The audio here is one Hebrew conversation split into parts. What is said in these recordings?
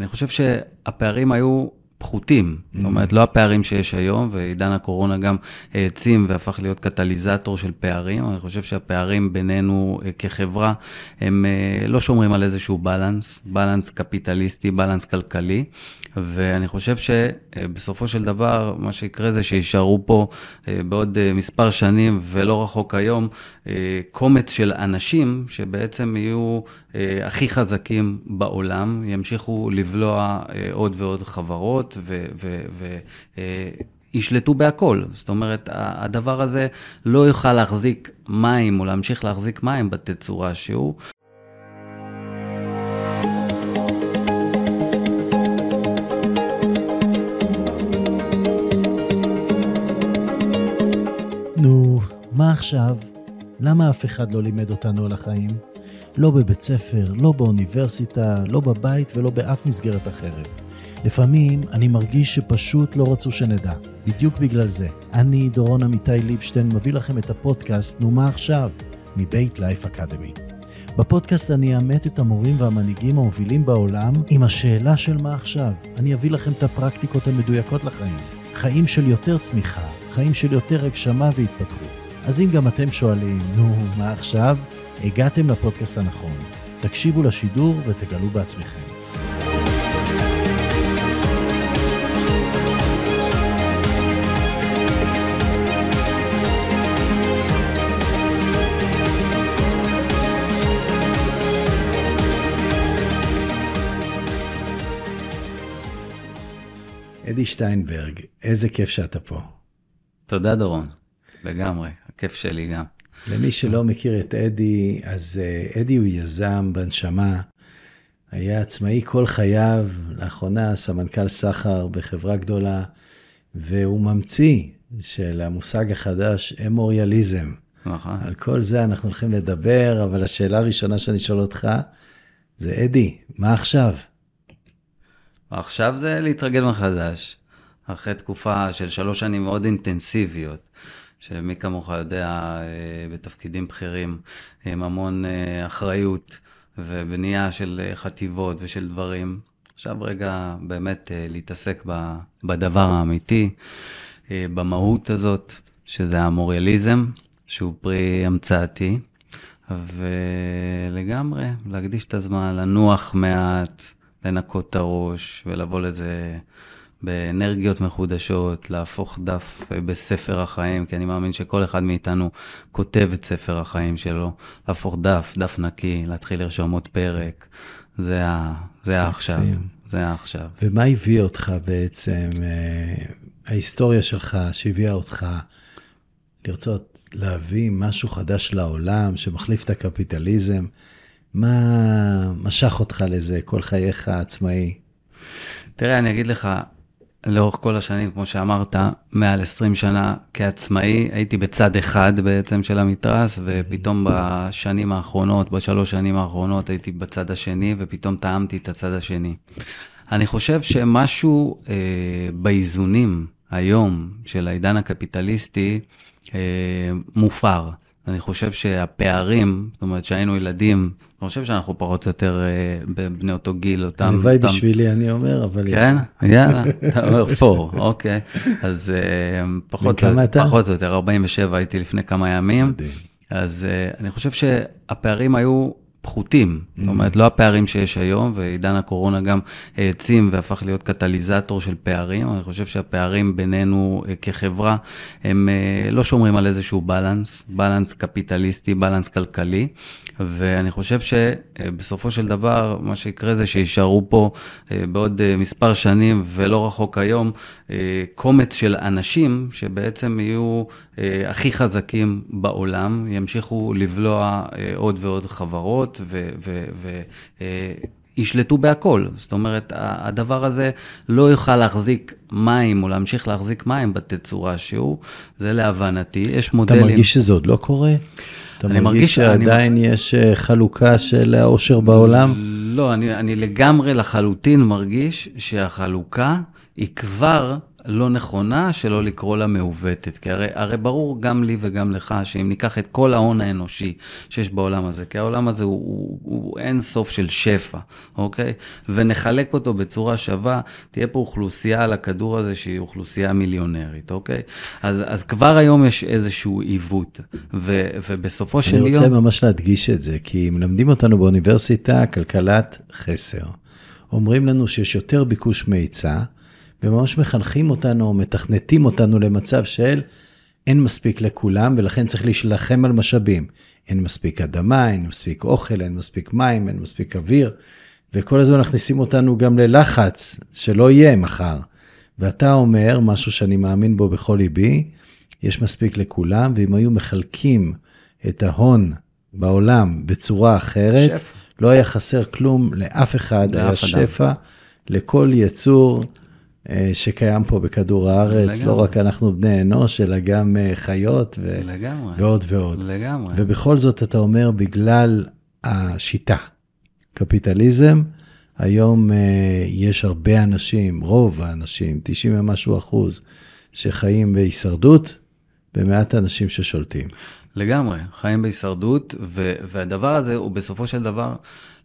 אני חושב שהפערים היו פחותים. Mm-hmm. זאת אומרת, לא הפערים שיש היום, ועידן הקורונה גם אה, העצים והפך להיות קטליזטור של פערים. אני חושב שהפערים בינינו אה, כחברה, הם אה, לא שומרים על איזשהו בלנס, בלנס קפיטליסטי, בלנס כלכלי. ואני חושב שבסופו של דבר, מה שיקרה זה שיישארו פה אה, בעוד אה, מספר שנים, ולא רחוק היום, אה, קומץ של אנשים שבעצם יהיו הכי חזקים בעולם, ימשיכו לבלוע עוד ועוד חברות, ו... ו, ו ישלטו בהכל. זאת אומרת, הדבר הזה לא יוכל להחזיק מים או להמשיך להחזיק מים בתצורה שהוא. מה עכשיו? למה אף אחד לא לימד אותנו על החיים? לא בבית ספר, לא באוניברסיטה, לא בבית ולא באף מסגרת אחרת. לפעמים אני מרגיש שפשוט לא רצו שנדע. בדיוק בגלל זה, אני, דורון עמיתי ליבשטיין, מביא לכם את הפודקאסט "נו מה עכשיו?" מבית לייף אקדמי. בפודקאסט אני אאמת את המורים והמנהיגים המובילים בעולם עם השאלה של מה עכשיו. אני אביא לכם את הפרקטיקות המדויקות לחיים. חיים של יותר צמיחה, חיים של יותר הגשמה והתפתחות. אז אם גם אתם שואלים, נו, מה עכשיו? הגעתם לפודקאסט הנכון. תקשיבו לשידור ותגלו בעצמכם. אדי שטיינברג, איזה כיף שאתה פה. תודה, דורון. לגמרי, הכיף שלי גם. למי שלא מכיר את אדי, אז אה, אדי הוא יזם בנשמה, היה עצמאי כל חייו, לאחרונה סמנכ"ל סחר בחברה גדולה, והוא ממציא של המושג החדש אמוריאליזם. נכון. על כל זה אנחנו הולכים לדבר, אבל השאלה הראשונה שאני שואל אותך, זה אדי, מה עכשיו? עכשיו זה להתרגל מחדש, אחרי תקופה של שלוש שנים מאוד אינטנסיביות, שמי כמוך יודע, אה, בתפקידים בכירים, עם המון אה, אחריות ובנייה של אה, חטיבות ושל דברים. עכשיו רגע באמת להתעסק בדבר האמיתי, במהות הזאת, שזה המוריאליזם, שהוא פרי המצאתי, ולגמרי, להקדיש את הזמן, לנוח מעט, לנקות את הראש ולבוא לזה באנרגיות מחודשות, להפוך דף אה, בספר החיים, כי אני מאמין שכל אחד מאיתנו כותב את ספר החיים שלו, להפוך דף, דף נקי, להתחיל לרשום עוד פרק, זה, ה, זה העכשיו, זה העכשיו. ומה הביא אותך בעצם, אה, ההיסטוריה שלך שהביאה אותך לרצות להביא משהו חדש לעולם שמחליף את הקפיטליזם? מה משך אותך לזה כל חייך העצמאי? תראה, אני אגיד לך, לאורך כל השנים, כמו שאמרת, מעל 20 שנה כעצמאי, הייתי בצד אחד בעצם של המתרס, ופתאום בשנים האחרונות, בשלוש שנים האחרונות, הייתי בצד השני, ופתאום טעמתי את הצד השני. אני חושב שמשהו אה, באיזונים היום של העידן הקפיטליסטי אה, מופר. אני חושב שהפערים, זאת אומרת שהיינו ילדים, אני חושב שאנחנו פחות או יותר אה, בני אותו גיל, אותם... הלוואי אותם... בשבילי, אני אומר, אבל... כן, יאללה, אתה אומר פור, אוקיי. אז אה, פחות, פחות או יותר, 47 הייתי לפני כמה ימים. אז אה, אני חושב שהפערים היו פחותים. Mm-hmm. זאת אומרת, לא הפערים שיש היום, ועידן הקורונה גם העצים והפך להיות קטליזטור של פערים. אני חושב שהפערים בינינו אה, כחברה, הם אה, לא שומרים על איזשהו בלנס, בלנס קפיטליסטי, בלנס כלכלי. ואני חושב שבסופו של דבר, מה שיקרה זה שיישארו פה אה, בעוד אה, מספר שנים, ולא רחוק היום, אה, קומץ של אנשים שבעצם יהיו הכי חזקים בעולם, ימשיכו לבלוע עוד ועוד חברות, ו... ו-, ו- ישלטו בהכל. זאת אומרת, הדבר הזה לא יוכל להחזיק מים או להמשיך להחזיק מים בתצורה שהוא, זה להבנתי, יש מודלים. אתה מרגיש שזה עוד לא קורה? אתה אני מרגיש שעדיין אני... יש אה, חלוקה של העושר בעולם? לא, אני, אני לגמרי לחלוטין מרגיש שהחלוקה היא כבר... לא נכונה, שלא לקרוא לה מעוותת. כי הרי, הרי ברור גם לי וגם לך, שאם ניקח את כל ההון האנושי שיש בעולם הזה, כי העולם הזה הוא, הוא, הוא אין סוף של שפע, אוקיי? ונחלק אותו בצורה שווה, תהיה פה אוכלוסייה על הכדור הזה שהיא אוכלוסייה מיליונרית, אוקיי? אז, אז כבר היום יש איזשהו עיוות, ו, ובסופו של יום... אני רוצה יום... ממש להדגיש את זה, כי מלמדים אותנו באוניברסיטה כלכלת חסר. אומרים לנו שיש יותר ביקוש מהיצע, וממש מחנכים אותנו, מתכנתים אותנו למצב של אין מספיק לכולם, ולכן צריך להשלחם על משאבים. אין מספיק אדמה, אין מספיק אוכל, אין מספיק מים, אין מספיק אוויר, וכל הזמן מכניסים אותנו גם ללחץ שלא יהיה מחר. ואתה אומר משהו שאני מאמין בו בכל ליבי, יש מספיק לכולם, ואם היו מחלקים את ההון בעולם בצורה אחרת, שפע. לא היה חסר כלום לאף אחד, לאף היה אדם. שפע לכל יצור. אה, שקיים פה בכדור הארץ, לא לגמרי. לא רק אנחנו בני אנוש, אלא גם אה, חיות ו... לגמרי. ועוד ועוד. לגמרי. ובכל זאת אתה אומר, בגלל השיטה, קפיטליזם, היום אה, יש הרבה אנשים, רוב האנשים, 90 ומשהו אחוז, שחיים בהישרדות, ומעט אנשים ששולטים. לגמרי, חיים בהישרדות, ו- והדבר הזה הוא בסופו של דבר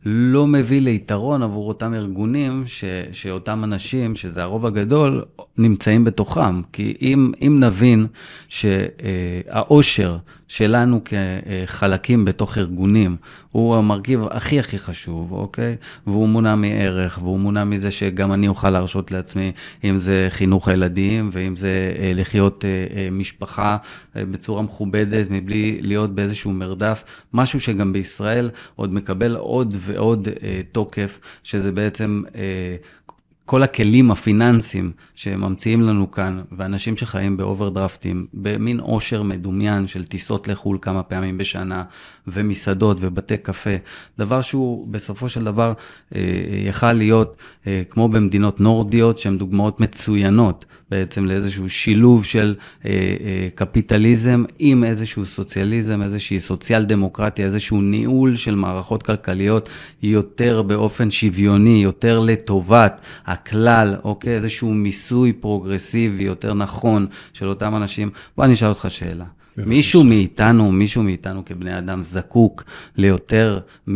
לא מביא ליתרון עבור אותם ארגונים ש, שאותם אנשים, שזה הרוב הגדול, נמצאים בתוכם. כי אם, אם נבין שהאושר אה, שלנו כחלקים בתוך ארגונים הוא המרכיב הכי הכי חשוב, אוקיי? והוא מונע מערך, והוא מונע מזה שגם אני אוכל להרשות לעצמי, אם זה חינוך הילדים, ואם זה אה, לחיות אה, משפחה בצורה מכובדת, מבלי להיות באיזשהו מרדף, משהו שגם בישראל עוד מקבל עוד ו... ועוד אה, תוקף, שזה בעצם אה, כל הכלים הפיננסיים שממציאים לנו כאן, ואנשים שחיים באוברדרפטים, במין עושר מדומיין של טיסות לחו"ל כמה פעמים בשנה, ומסעדות ובתי קפה, דבר שהוא בסופו של דבר אה, יכל להיות אה, כמו במדינות נורדיות, שהן דוגמאות מצוינות בעצם לאיזשהו שילוב של אה, אה, קפיטליזם עם איזשהו סוציאליזם, איזושהי סוציאל דמוקרטיה, איזשהו ניהול של מערכות כלכליות יותר באופן שוויוני, יותר לטובת הכלל, אוקיי? איזשהו מיסוי פרוגרסיבי יותר נכון של אותם אנשים. בוא אני אשאל אותך שאלה. מישהו מאיתנו, מישהו מאיתנו כבני אדם זקוק ליותר מ...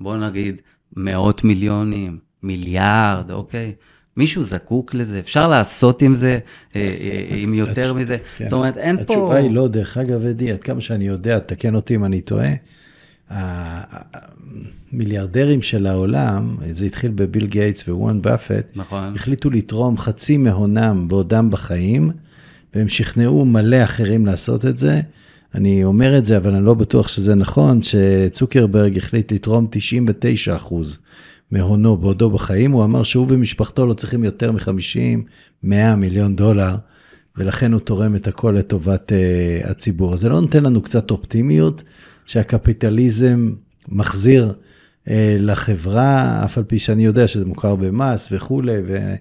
בוא נגיד, מאות מיליונים, מיליארד, אוקיי? מישהו זקוק לזה? אפשר לעשות עם זה, אה, אה, עם יותר מזה? כן. זאת אומרת, אין פה... התשובה היא לא, דרך אגב, אדי, עד כמה שאני יודע, תקן אותי אם אני טועה, המיליארדרים של העולם, זה התחיל בביל גייטס ווואן באפט, נכון. החליטו לתרום חצי מהונם בעודם בחיים. והם שכנעו מלא אחרים לעשות את זה. אני אומר את זה, אבל אני לא בטוח שזה נכון, שצוקרברג החליט לתרום 99 אחוז מהונו בעודו בחיים, הוא אמר שהוא ומשפחתו לא צריכים יותר מ-50-100 מיליון דולר, ולכן הוא תורם את הכל לטובת uh, הציבור. אז זה לא נותן לנו קצת אופטימיות, שהקפיטליזם מחזיר uh, לחברה, אף על פי שאני יודע שזה מוכר במס וכולי, ו...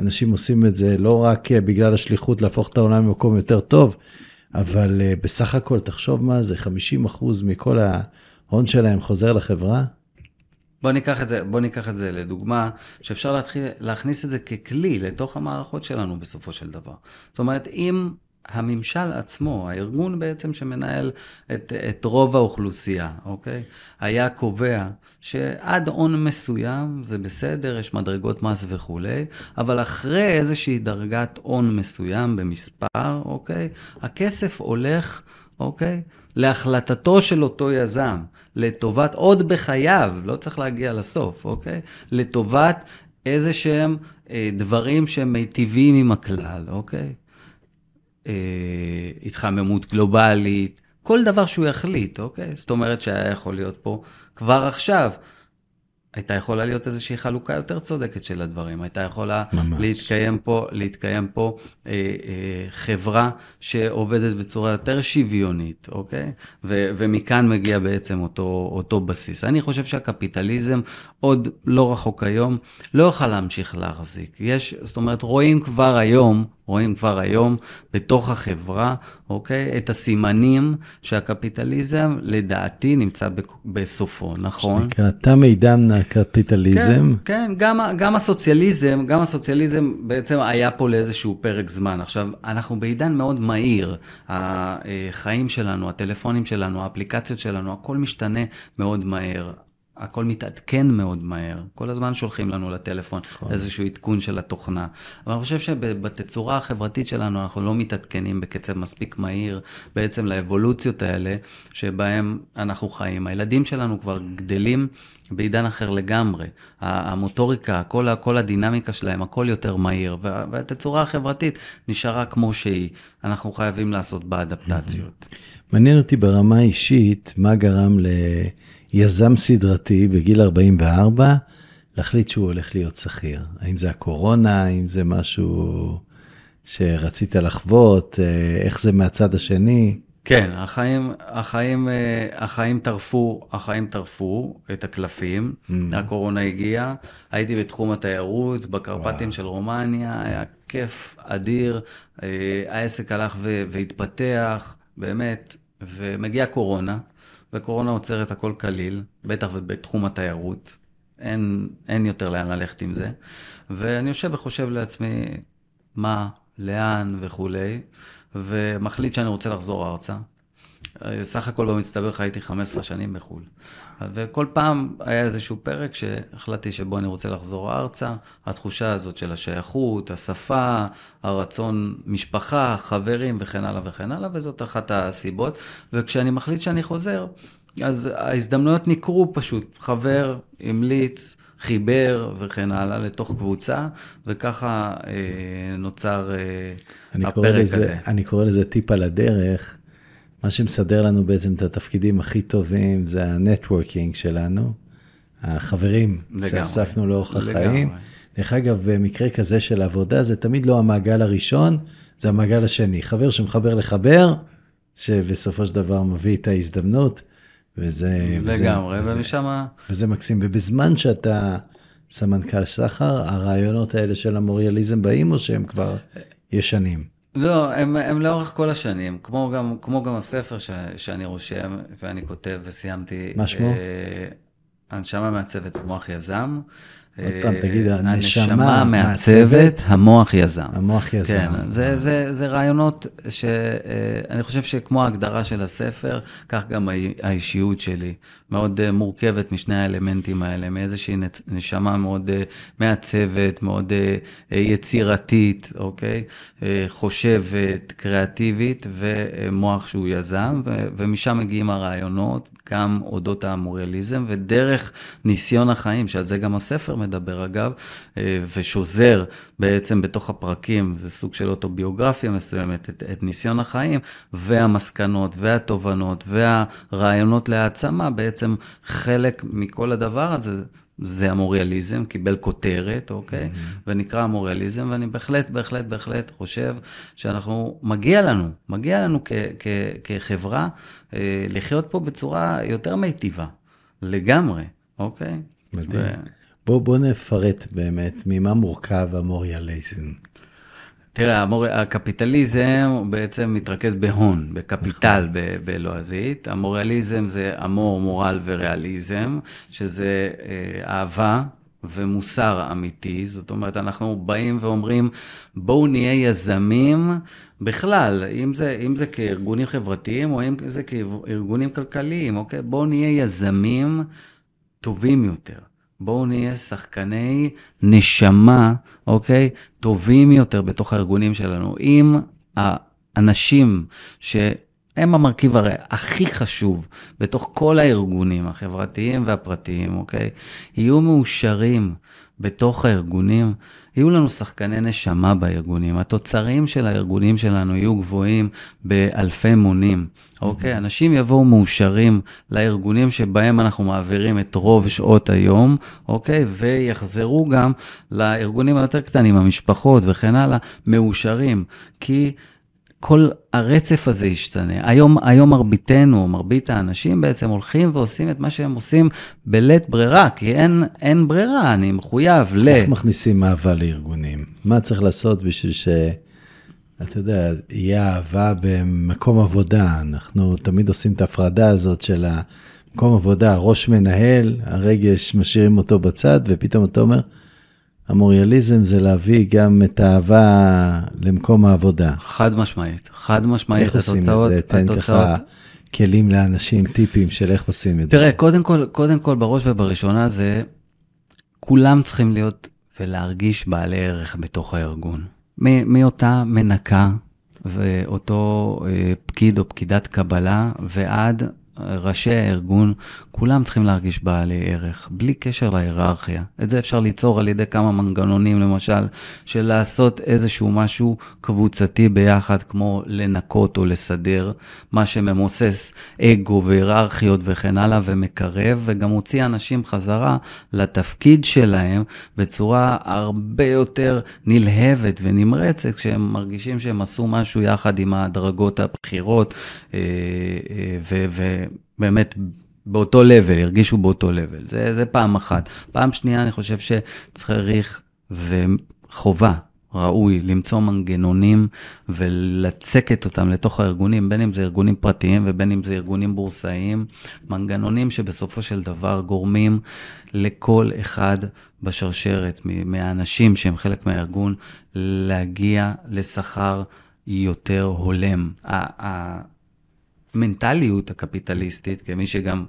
אנשים עושים את זה לא רק אה, בגלל השליחות להפוך את העולם למקום יותר טוב, אבל אה, בסך הכל, תחשוב מה זה, 50% אחוז מכל ההון שלהם חוזר לחברה? בוא ניקח את זה, בוא ניקח את זה לדוגמה, שאפשר להתחיל, להכניס את זה ככלי לתוך המערכות שלנו בסופו של דבר. זאת אומרת, אם הממשל עצמו, הארגון בעצם שמנהל את, את רוב האוכלוסייה, אוקיי? היה קובע שעד הון מסוים זה בסדר, יש מדרגות מס וכולי, אבל אחרי איזושהי דרגת הון מסוים במספר, אוקיי? הכסף הולך, אוקיי? להחלטתו של אותו יזם, לטובת, עוד בחייו, לא צריך להגיע לסוף, אוקיי? לטובת איזה שהם אה, דברים שהם מיטיבים עם הכלל, אוקיי? אה, התחממות גלובלית, כל דבר שהוא יחליט, אוקיי? זאת אומרת שהיה יכול להיות פה כבר עכשיו. הייתה יכולה להיות איזושהי חלוקה יותר צודקת של הדברים, הייתה יכולה ממש. להתקיים פה, להתקיים פה אה, אה, חברה שעובדת בצורה יותר שוויונית, אוקיי? ו, ומכאן מגיע בעצם אותו, אותו בסיס. אני חושב שהקפיטליזם עוד לא רחוק היום, לא יוכל להמשיך להחזיק. יש, זאת אומרת, רואים כבר היום רואים כבר היום בתוך החברה, אוקיי? את הסימנים שהקפיטליזם, לדעתי, נמצא בסופו, נכון? שנקרא תם עידן הקפיטליזם. כן, כן גם, גם הסוציאליזם, גם הסוציאליזם בעצם היה פה לאיזשהו פרק זמן. עכשיו, אנחנו בעידן מאוד מהיר. החיים שלנו, הטלפונים שלנו, האפליקציות שלנו, הכל משתנה מאוד מהר. הכל מתעדכן מאוד מהר, כל הזמן שולחים לנו לטלפון נכון. איזשהו עדכון של התוכנה. אבל אני חושב שבתצורה החברתית שלנו אנחנו לא מתעדכנים בקצב מספיק מהיר בעצם לאבולוציות האלה שבהם אנחנו חיים. הילדים שלנו כבר גדלים בעידן אחר לגמרי. המוטוריקה, כל, כל הדינמיקה שלהם, הכל יותר מהיר, והתצורה החברתית נשארה כמו שהיא. אנחנו חייבים לעשות בה אדפטציות. מעניין אותי ברמה האישית, מה גרם ל... יזם סדרתי בגיל 44, להחליט שהוא הולך להיות שכיר. האם זה הקורונה, האם זה משהו שרצית לחוות, אה, איך זה מהצד השני? כן, החיים, החיים, אה, החיים טרפו, החיים טרפו את הקלפים, mm. hmm הקורונה הגיעה, הייתי בתחום התיירות, בקרפטים wow. של רומניה, היה כיף אדיר, אה, העסק הלך והתפתח, באמת, ומגיעה קורונה, וקורונה עוצרת הכל קליל, בטח ובתחום התיירות. אין, אין יותר לאן ללכת עם זה. ואני יושב וחושב לעצמי, מה, לאן וכולי, ומחליט שאני רוצה לחזור ארצה. סך הכל במצטבר חייתי 15 שנים בחו"ל. וכל פעם היה איזשהו פרק שהחלטתי שבו אני רוצה לחזור ארצה. התחושה הזאת של השייכות, השפה, הרצון משפחה, חברים וכן הלאה וכן הלאה, וזאת אחת הסיבות. וכשאני מחליט שאני חוזר, אז ההזדמנויות נקרו פשוט. חבר המליץ. חיבר וכן הלאה לתוך קבוצה, וככה אה, נוצר אה, הפרק לזה, הזה. אני קורא לזה טיפ על הדרך, מה שמסדר לנו בעצם את התפקידים הכי טובים זה הנטוורקינג שלנו, החברים לגמרי, שאספנו לאורך החיים. דרך אגב, במקרה כזה של עבודה, זה תמיד לא המעגל הראשון, זה המעגל השני. חבר שמחבר לחבר, שבסופו של דבר מביא את ההזדמנות, וזה... לגמרי, וזה, ומשם... וזה מקסים. ובזמן שאתה סמנכ"ל סחר, הרעיונות האלה של המוריאליזם באים, או שהם כבר ישנים? לא, הם, הם לאורך כל השנים, כמו גם, כמו גם הספר ש, שאני רושם ואני כותב וסיימתי. מה שמו? אה, הנשמה מעצבת מוח יזם. אה, עוד אה, פעם, תגיד, הנשמה מעצבת, המוח יזם. המוח יזם. כן, זה, רעיונות שאני אה, חושב שכמו ההגדרה של הספר, כך גם האישיות שלי. מאוד אה, מורכבת משני האלמנטים האלה, מאיזושהי נשמה מאוד מעצבת, מאוד יצירתית, אוקיי? חושבת, קריאטיבית, ומוח שהוא יזם, ומשם מגיעים הרעיונות, גם אודות ההמוריאליזם, ודרך ניסיון החיים, שעל זה גם הספר מדבר. מדבר אגב, אה, ושוזר בעצם בתוך הפרקים, זה סוג של אוטוביוגרפיה מסוימת, את, את ניסיון החיים, והמסקנות, והתובנות, והרעיונות להעצמה, בעצם חלק מכל הדבר הזה, זה המוריאליזם, קיבל כותרת, אוקיי? Mm-hmm. ונקרא המוריאליזם, ואני בהחלט, בהחלט, בהחלט חושב שאנחנו, מגיע לנו, מגיע לנו כ- כ- כחברה אה, לחיות פה בצורה יותר מיטיבה, לגמרי, אוקיי? מדהים. ו- בוא, בוא נפרט באמת ממה מורכב המוריאליזם. תראה, המור... הקפיטליזם בעצם מתרכז בהון, בקפיטל נכון. ב... בלועזית. המוריאליזם זה אמור, מורל וריאליזם, שזה אה, אהבה, ומוסר אמיתי. זאת אומרת, אנחנו באים ואומרים, בואו נהיה יזמים בכלל, אם זה, אם זה כארגונים חברתיים או אם זה כארגונים כלכליים, אוקיי? בואו נהיה יזמים טובים יותר. בואו נהיה שחקני נשמה, אוקיי? טובים יותר בתוך הארגונים שלנו. אם האנשים ש... הם המרכיב הרי הכי חשוב בתוך כל הארגונים החברתיים והפרטיים, אוקיי? יהיו מאושרים בתוך הארגונים, יהיו לנו שחקני נשמה בארגונים. התוצרים של הארגונים שלנו יהיו גבוהים באלפי מונים, אוקיי? Mm-hmm. אנשים יבואו מאושרים לארגונים שבהם אנחנו מעבירים את רוב שעות היום, אוקיי? ויחזרו גם לארגונים היותר קטנים, המשפחות וכן הלאה, מאושרים. כי... כל הרצף הזה ישתנה. היום, היום מרביתנו, מרבית האנשים בעצם הולכים ועושים את מה שהם עושים בלית ברירה, כי אין, אין ברירה, אני מחויב ל... איך מכניסים אהבה לארגונים? מה צריך לעשות בשביל ש... אתה יודע, יהיה אהבה במקום עבודה. אנחנו תמיד עושים את ההפרדה הזאת של המקום עבודה, ראש מנהל, הרגש משאירים אותו בצד, ופתאום אתה אומר, המוריאליזם זה להביא גם את האהבה למקום העבודה. חד משמעית, חד משמעית. איך עושים את זה? תן ככה כלים לאנשים, טיפים של איך עושים את תראה, זה. תראה, קודם כל, קודם כל, בראש ובראשונה זה, כולם צריכים להיות ולהרגיש בעלי ערך בתוך הארגון. מאותה מנקה ואותו אה, פקיד או פקידת קבלה ועד ראשי הארגון, כולם צריכים להרגיש בעלי ערך, בלי קשר להיררכיה. את זה אפשר ליצור על ידי כמה מנגנונים, למשל, של לעשות איזשהו משהו קבוצתי ביחד, כמו לנקות או לסדר, מה שממוסס אגו והיררכיות וכן הלאה, ומקרב, וגם מוציא אנשים חזרה לתפקיד שלהם בצורה הרבה יותר נלהבת ונמרצת, כשהם מרגישים שהם עשו משהו יחד עם הדרגות הבכירות, אה, אה, ו... ו- באמת באותו לבל, הרגישו באותו לבל. זה, זה פעם אחת. פעם שנייה, אני חושב שצריך וחובה. ראוי למצוא מנגנונים ולצקת אותם לתוך הארגונים, בין אם זה ארגונים פרטיים ובין אם זה ארגונים בורסאיים, מנגנונים שבסופו של דבר גורמים לכל אחד בשרשרת, מהאנשים שהם חלק מהארגון, להגיע לשכר יותר הולם. המנטליות הקפיטליסטית, כמי שגם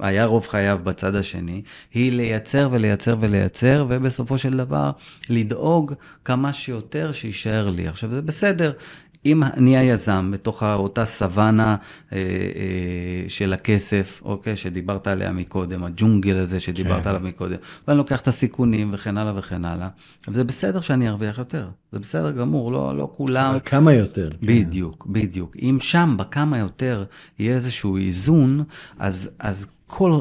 היה רוב חייו בצד השני, היא לייצר ולייצר ולייצר, ובסופו של דבר לדאוג כמה שיותר שיישאר לי. עכשיו, זה בסדר אם אני היזם בתוך אותה סוואנה אה, אה, של הכסף, אוקיי, שדיברת עליה מקודם, הג'ונגל הזה שדיברת כן. עליו מקודם, ואני לוקח את הסיכונים וכן הלאה וכן הלאה, זה בסדר שאני ארוויח יותר, זה בסדר גמור, לא, לא כולם... אבל כמה יותר. כן. בדיוק, כן. בדיוק. אם שם, בכמה יותר, יהיה איזשהו איזון, אז, אז כל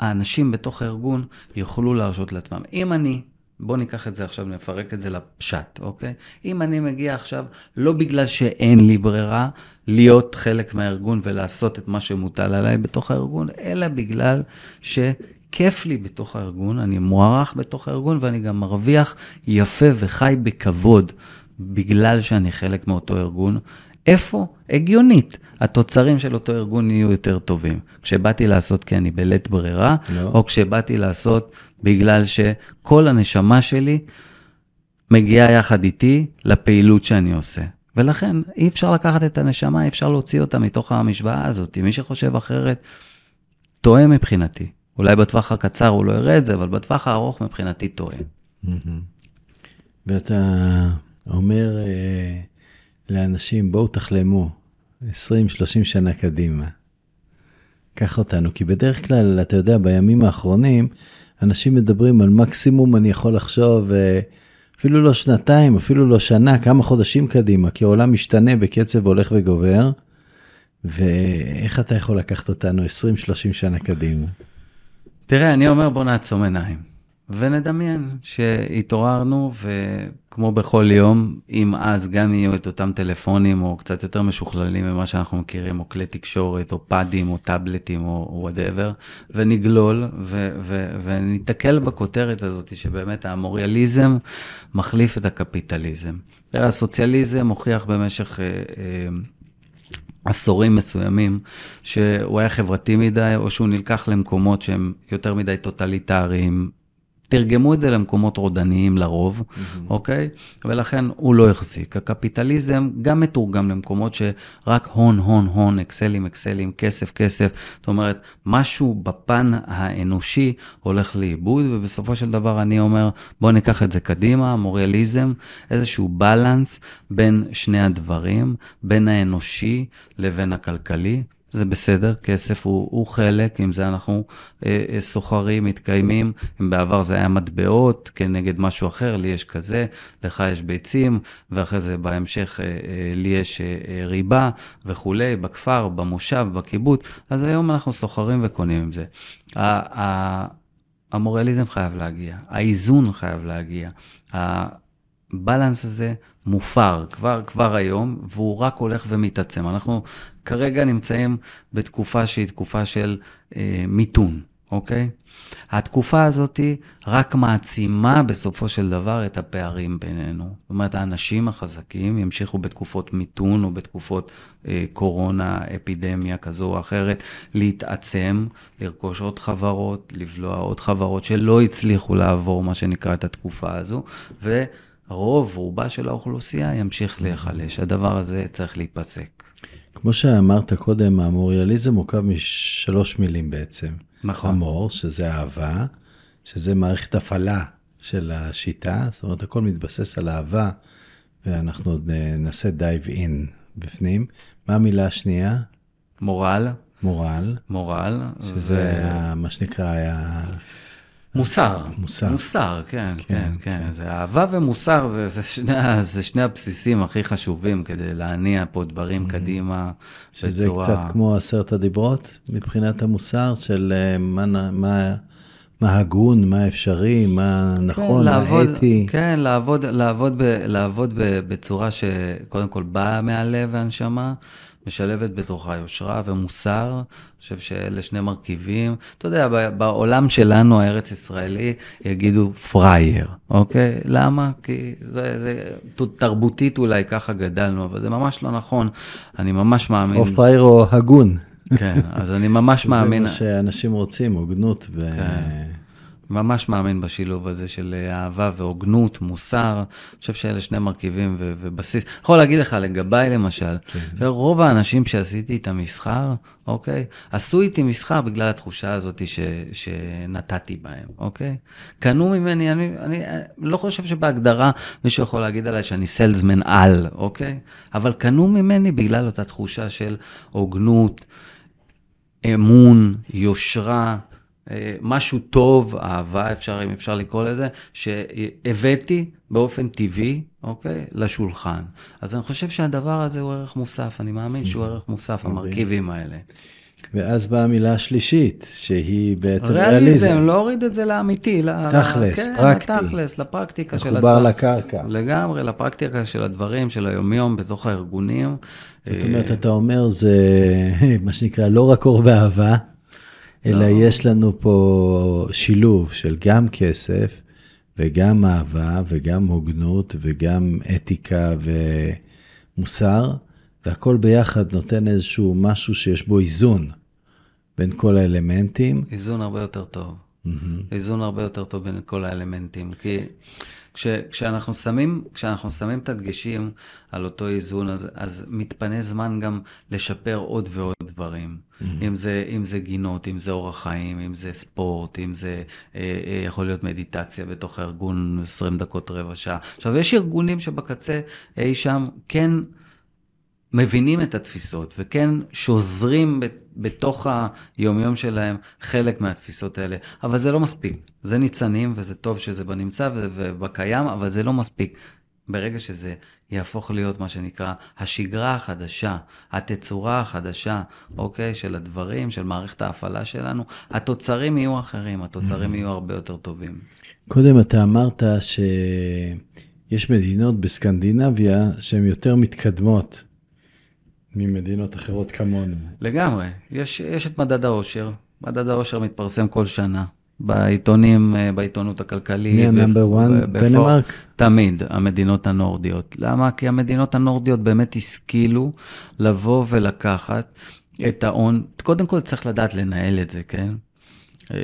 האנשים בתוך הארגון יוכלו להרשות לעצמם. אם אני בואו ניקח את זה עכשיו, נפרק את זה לפשט, אוקיי? אם אני מגיע עכשיו, לא בגלל שאין לי ברירה להיות חלק מהארגון ולעשות את מה שמוטל עליי בתוך הארגון, אלא בגלל שכיף לי בתוך הארגון, אני מוערך בתוך הארגון ואני גם מרוויח יפה וחי בכבוד בגלל שאני חלק מאותו ארגון, איפה? הגיונית. התוצרים של אותו ארגון יהיו יותר טובים. כשבאתי לעשות כי אני בלית ברירה, לא. או כשבאתי לעשות בגלל שכל הנשמה שלי מגיעה יחד איתי לפעילות שאני עושה. ולכן אי אפשר לקחת את הנשמה, אי אפשר להוציא אותה מתוך המשוואה הזאת. מי שחושב אחרת, טועה מבחינתי. אולי בטווח הקצר הוא לא יראה את זה, אבל בטווח הארוך מבחינתי טועה. ואתה אומר, אה, לאנשים, בואו תחלמו 20-30 שנה קדימה. קח אותנו, כי בדרך כלל, אתה יודע, בימים האחרונים, אנשים מדברים על מקסימום אני יכול לחשוב, אה, אפילו לא שנתיים, אפילו לא שנה, כמה חודשים קדימה, כי העולם משתנה בקצב הולך וגובר, ואיך אתה יכול לקחת אותנו 20-30 שנה קדימה? תראה, אני אומר בוא נעצום עיניים. ונדמיין שהתעוררנו, וכמו בכל יום, אם אז גם יהיו את אותם טלפונים, או קצת יותר משוכללים ממה שאנחנו מכירים, או כלי תקשורת, או פאדים, או טאבלטים, או וואטאבר, ונגלול, ו- ו- וניתקל בכותרת הזאת, שבאמת המוריאליזם מחליף את הקפיטליזם. הסוציאליזם הוכיח במשך... אה, אה, עשורים מסוימים, שהוא היה חברתי מדי, או שהוא נלקח למקומות שהם יותר מדי טוטליטריים, תרגמו את זה למקומות רודניים לרוב, mm-hmm. אוקיי? ולכן הוא לא החזיק. הקפיטליזם גם מתורגם למקומות שרק הון, הון, הון, אקסלים, אקסלים, כסף, כסף. זאת אומרת, משהו בפן האנושי הולך לאיבוד, ובסופו של דבר אני אומר, בואו ניקח את זה קדימה, מוריאליזם, איזשהו בלנס בין שני הדברים, בין האנושי לבין הכלכלי. זה בסדר, כסף הוא, הוא חלק, עם זה אנחנו אה, אה סוחרים, מתקיימים, אם בעבר זה היה מטבעות כנגד כן, משהו אחר, לי יש כזה, לך יש ביצים, ואחרי זה בהמשך אה, אה, לי יש אה, אה, ריבה וכולי, בכפר, במושב, בקיבוץ, אז היום אנחנו סוחרים וקונים עם זה. ה- ה- המורליזם חייב להגיע, האיזון חייב להגיע. הבלנס הזה מופר כבר, כבר היום, והוא רק הולך ומתעצם. אנחנו כרגע נמצאים בתקופה שהיא תקופה של אה, מיתון, אוקיי? התקופה הזאת רק מעצימה בסופו של דבר את הפערים בינינו. זאת אומרת, האנשים החזקים ימשיכו בתקופות מיתון או בתקופות אה, קורונה, אפידמיה כזו או אחרת, להתעצם, לרכוש עוד חברות, לבלוע עוד חברות שלא הצליחו לעבור, מה שנקרא, את התקופה הזו, ו... רוב רובה של האוכלוסייה ימשיך להיחלש. הדבר הזה צריך להיפסק. כמו שאמרת קודם, המוריאליזם מורכב משלוש מילים בעצם. נכון. המור, שזה אהבה, שזה מערכת הפעלה של השיטה, זאת אומרת, הכל מתבסס על אהבה, ואנחנו עוד נעשה דייב אין בפנים. מה המילה השנייה? מורל. מורל. מורל. שזה ו... מה שנקרא... היה... מוסר. מוסר. מוסר, כן, כן, כן, כן. כן. זה אהבה ומוסר זה, זה, שני, זה שני הבסיסים הכי חשובים כדי להניע פה דברים mm-hmm. קדימה שזה בצורה... שזה קצת כמו עשרת הדיברות מבחינת המוסר של אה, מה, מה, מה הגון, מה אפשרי, מה כן, נכון, כן, לעבוד, אתי. כן, לעבוד, לעבוד, ב, לעבוד ב, בצורה שקודם כל באה מהלב והנשמה. משלבת בתוכה יושרה ומוסר. אני חושב שאלה שני מרכיבים. אתה יודע, בעולם שלנו, הארץ ישראלי, יגידו פראייר, אוקיי? למה? כי זה, זה תרבותית אולי ככה גדלנו, אבל זה ממש לא נכון. אני ממש מאמין. או פראייר או הגון. כן, אז אני ממש מאמין. זה מה שאנשים רוצים, הוגנות. ו... כן. ממש מאמין בשילוב הזה של אה, אהבה והוגנות, מוסר. אני חושב שאלה שני מרכיבים ו- ובסיס. אני יכול להגיד לך, לגביי למשל, כן. רוב האנשים שעשיתי איתם מסחר, אוקיי, עשו איתי מסחר בגלל התחושה הזאת ש- שנתתי בהם, אוקיי? קנו ממני, אני, אני לא חושב שבהגדרה מישהו יכול להגיד עליי שאני סלזמן על, אוקיי? אבל קנו ממני בגלל אותה תחושה של הוגנות. אמון, יושרה, אה, משהו טוב, אהבה, אפשר, אם אפשר לקרוא לזה, שהבאתי באופן טבעי, אוקיי, לשולחן. אז אני חושב שהדבר הזה הוא ערך מוסף, אני מאמין שהוא ערך מוסף, אוקיי. המרכיבים האלה. ואז באה המילה השלישית, שהיא בעצם ריאליזם. ריאליזם, לא הוריד את זה לאמיתי. תכלס, כן, פרקטי. כן, תכלס, לפרקטיקה של הדברים. מחובר לקרקע. לגמרי, לפרקטיקה של הדברים, של היומיום בתוך הארגונים. זאת אומרת, אה, אתה אומר, זה מה שנקרא לא רק אור ואהבה, אלא לא. יש לנו פה שילוב של גם כסף וגם אהבה וגם הוגנות וגם אתיקה ומוסר, והכל ביחד נותן איזשהו משהו שיש בו איזון בין כל האלמנטים. איזון הרבה יותר טוב. Mm-hmm. איזון הרבה יותר טוב בין כל האלמנטים, כי כש, כשאנחנו, שמים, כשאנחנו שמים את הדגשים על אותו איזון, אז, אז מתפנה זמן גם לשפר עוד ועוד דברים. Mm-hmm. אם, זה, אם זה גינות, אם זה אורח חיים, אם זה ספורט, אם זה אה, אה, יכול להיות מדיטציה בתוך הארגון, 20 דקות, רבע שעה. עכשיו, יש ארגונים שבקצה אי שם כן... מבינים את התפיסות וכן שוזרים בתוך היומיום שלהם חלק מהתפיסות האלה. אבל זה לא מספיק. זה ניצנים וזה טוב שזה בנמצא ובקיים, אבל זה לא מספיק. ברגע שזה יהפוך להיות מה שנקרא השגרה החדשה, התצורה החדשה, אוקיי, של הדברים, של מערכת ההפעלה שלנו, התוצרים יהיו אחרים, התוצרים mm-hmm. יהיו הרבה יותר טובים. קודם אתה אמרת שיש מדינות בסקנדינביה שהן יותר מתקדמות ממדינות אחרות כמונו. לגמרי. יש, יש את מדד האושר. מדד האושר מתפרסם כל שנה. בעיתונים, אה, בעיתונות הכלכלית. מי הנאמבר 1? דנמרק? תמיד, המדינות הנורדיות. למה? כי המדינות הנורדיות באמת השכילו לבוא ולקחת את ההון. קודם כל צריך לדעת לנהל את זה, כן? אה,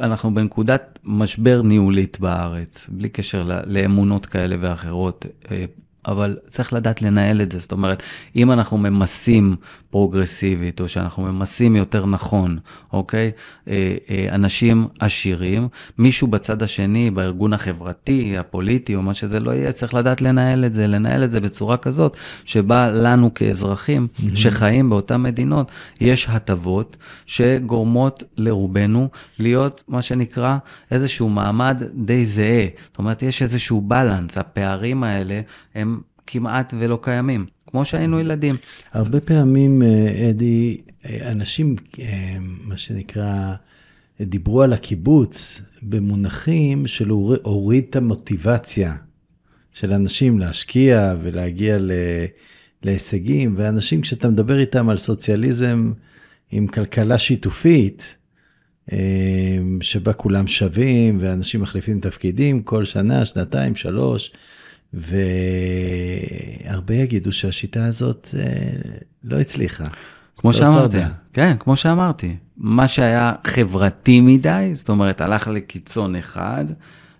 אנחנו בנקודת משבר ניהולית בארץ, בלי קשר לאמונות כאלה ואחרות. אה, אבל צריך לדעת לנהל את זה. זאת אומרת, אם אנחנו ממסים פרוגרסיבית, או שאנחנו ממסים יותר נכון, אוקיי? אה, אה, אנשים עשירים, מישהו בצד השני, בארגון החברתי, הפוליטי, או מה שזה לא יהיה, צריך לדעת לנהל את זה, לנהל את זה בצורה כזאת, שבה לנו כאזרחים mm-hmm. שחיים באותן מדינות, יש הטבות שגורמות לרובנו להיות, מה שנקרא, איזשהו מעמד די זהה. זאת אומרת, יש איזשהו בלנס, הפערים האלה הם כמעט ולא קיימים, כמו שהיינו ילדים. הרבה פעמים, אה, אדי, אה, אנשים, אה, מה שנקרא, דיברו על הקיבוץ במונחים של הוריד את המוטיבציה של אנשים להשקיע ולהגיע ל... להישגים, ואנשים, כשאתה מדבר איתם על סוציאליזם עם כלכלה שיתופית, שבה כולם שווים ואנשים מחליפים תפקידים כל שנה, שנתיים, שלוש, והרבה יגידו שהשיטה הזאת אה, לא הצליחה. כמו לא שאמרתי, סודה. כן, כמו שאמרתי. מה שהיה חברתי מדי, זאת אומרת, הלך לקיצון אחד,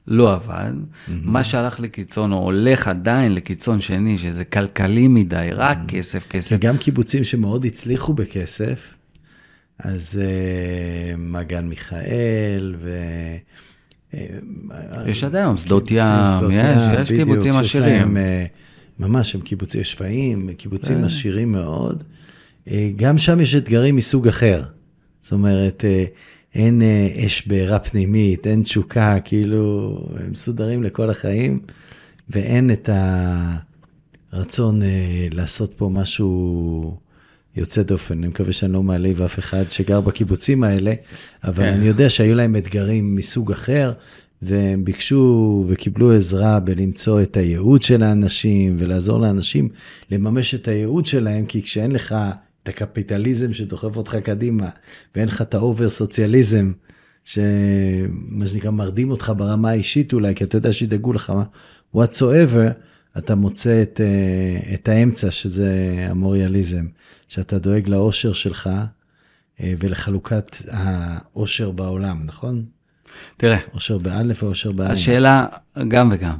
לא עבד. Mm-hmm. מה שהלך לקיצון, או הולך עדיין לקיצון שני, שזה כלכלי מדי, רק mm-hmm. כסף, כסף. גם קיבוצים שמאוד הצליחו בכסף, אז uh, מגן מיכאל, ו... אה, יש עד היום, שדות ים, יש קיבוצים עשירים. אה, ממש, הם קיבוצים שפיים, קיבוצים אה. עשירים מאוד. גם שם יש אתגרים מסוג אחר. זאת אומרת, אין אש בעירה פנימית, אין תשוקה, כאילו, הם מסודרים לכל החיים, ואין את הרצון לעשות פה משהו יוצא דופן. אני מקווה שאני לא מעליב אף אחד שגר בקיבוצים האלה, אבל כן. אני יודע שהיו להם אתגרים מסוג אחר, והם ביקשו וקיבלו עזרה בלמצוא את הייעוד של האנשים ולעזור לאנשים לממש את הייעוד שלהם, כי כשאין לך את הקפיטליזם שדוחף אותך קדימה, ואין לך את האובר סוציאליזם, שמה שנקרא מרדים אותך ברמה האישית אולי, כי אתה יודע שידאגו לך מה? so ever, אתה מוצא את, אה, את האמצע, שזה המוריאליזם. שאתה דואג לאושר שלך אה, ולחלוקת האושר בעולם, נכון? תראה. אושר באלף או אושר השאלה, גם וגם.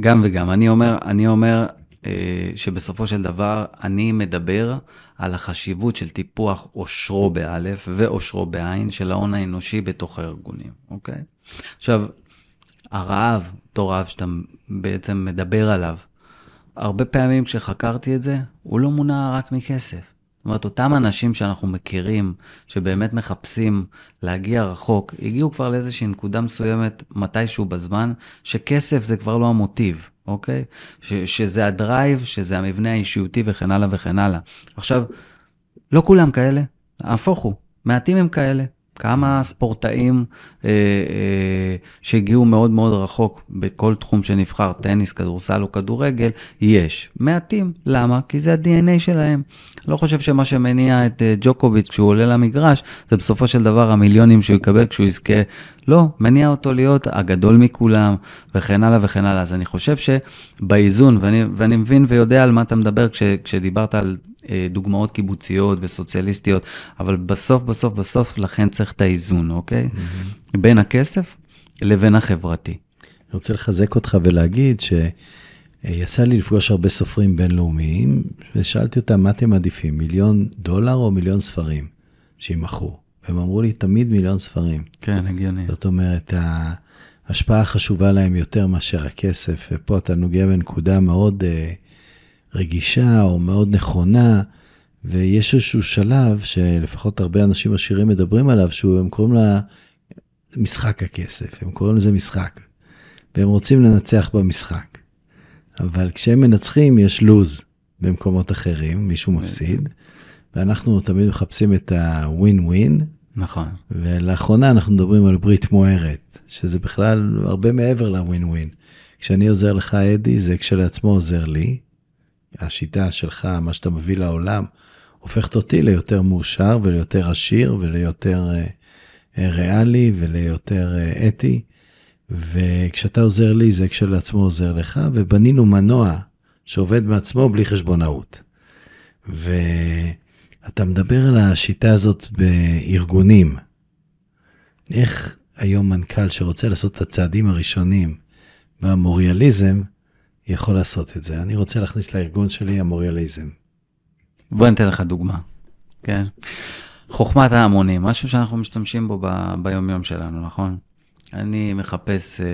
גם וגם. אני אומר, אני אומר אה, שבסופו של דבר, אני מדבר על החשיבות של טיפוח אושרו באלף ואושרו בעין של ההון האנושי בתוך הארגונים, אוקיי? עכשיו, הרעב, אותו רעב שאתה בעצם מדבר עליו, הרבה פעמים כשחקרתי את זה, הוא לא מונע רק מכסף. זאת אומרת, אותם אנשים שאנחנו מכירים, שבאמת מחפשים להגיע רחוק, הגיעו כבר לאיזושהי נקודה מסוימת מתישהו בזמן, שכסף זה כבר לא המוטיב, אוקיי? ש- שזה הדרייב, שזה המבנה האישיותי וכן הלאה וכן הלאה. עכשיו, לא כולם כאלה, נהפוך הוא, מעטים הם כאלה. כמה ספורטאים אה, אה, שהגיעו מאוד מאוד רחוק בכל תחום שנבחר, טניס, כדורסל או כדורגל, יש. מעטים. למה? כי זה ה-DNA שלהם. לא חושב שמה שמניע את אה, ג'וקוביץ' כשהוא עולה למגרש, זה בסופו של דבר המיליונים שהוא יקבל כשהוא יזכה. לא, מניע אותו להיות הגדול מכולם, וכן הלאה וכן הלאה. אז אני חושב שבאיזון, ואני, ואני מבין ויודע על מה אתה מדבר כש, כשדיברת על... אה, דוגמאות קיבוציות וסוציאליסטיות, אבל בסוף, בסוף, בסוף, לכן צריך את האיזון, אוקיי? Mm-hmm. בין הכסף לבין החברתי. אני רוצה לחזק אותך ולהגיד שיצא אה, לי לפגוש הרבה סופרים בינלאומיים, ושאלתי אותם, מה אתם מעדיפים, מיליון דולר או מיליון ספרים שימכרו? הם אמרו לי, תמיד מיליון ספרים. כן, הגיוני. זאת אומרת, ההשפעה חשובה להם יותר מאשר הכסף, ופה אתה נוגע בנקודה מאוד אה, רגישה או מאוד נכונה, ויש איזשהו שלב שלפחות הרבה אנשים עשירים מדברים עליו, שהם קוראים לה משחק הכסף, הם קוראים לזה משחק, והם רוצים לנצח במשחק. אבל כשהם מנצחים יש לוז במקומות אחרים, מישהו אה, מפסיד, ואנחנו תמיד מחפשים את הווין ווין. נכון. ולאחרונה אנחנו מדברים על ברית מוארת, שזה בכלל הרבה מעבר לווין ווין. כשאני עוזר לך, אדי, זה כשלעצמו עוזר לי, השיטה שלך, מה שאתה מביא לעולם, הופכת אותי ליותר מאושר וליותר עשיר וליותר אה, אה, ריאלי וליותר אה, אתי. וכשאתה עוזר לי, זה כשלעצמו עוזר לך, ובנינו מנוע שעובד מעצמו בלי חשבונאות. ואתה מדבר על השיטה הזאת בארגונים. איך היום מנכ"ל שרוצה לעשות את הצעדים הראשונים במוריאליזם, יכול לעשות את זה. אני רוצה להכניס לארגון שלי המוריאליזם. בוא ניתן לך דוגמה. כן. חוכמת ההמונים, משהו שאנחנו משתמשים בו ב- ביומיום שלנו, נכון? אני מחפש אה,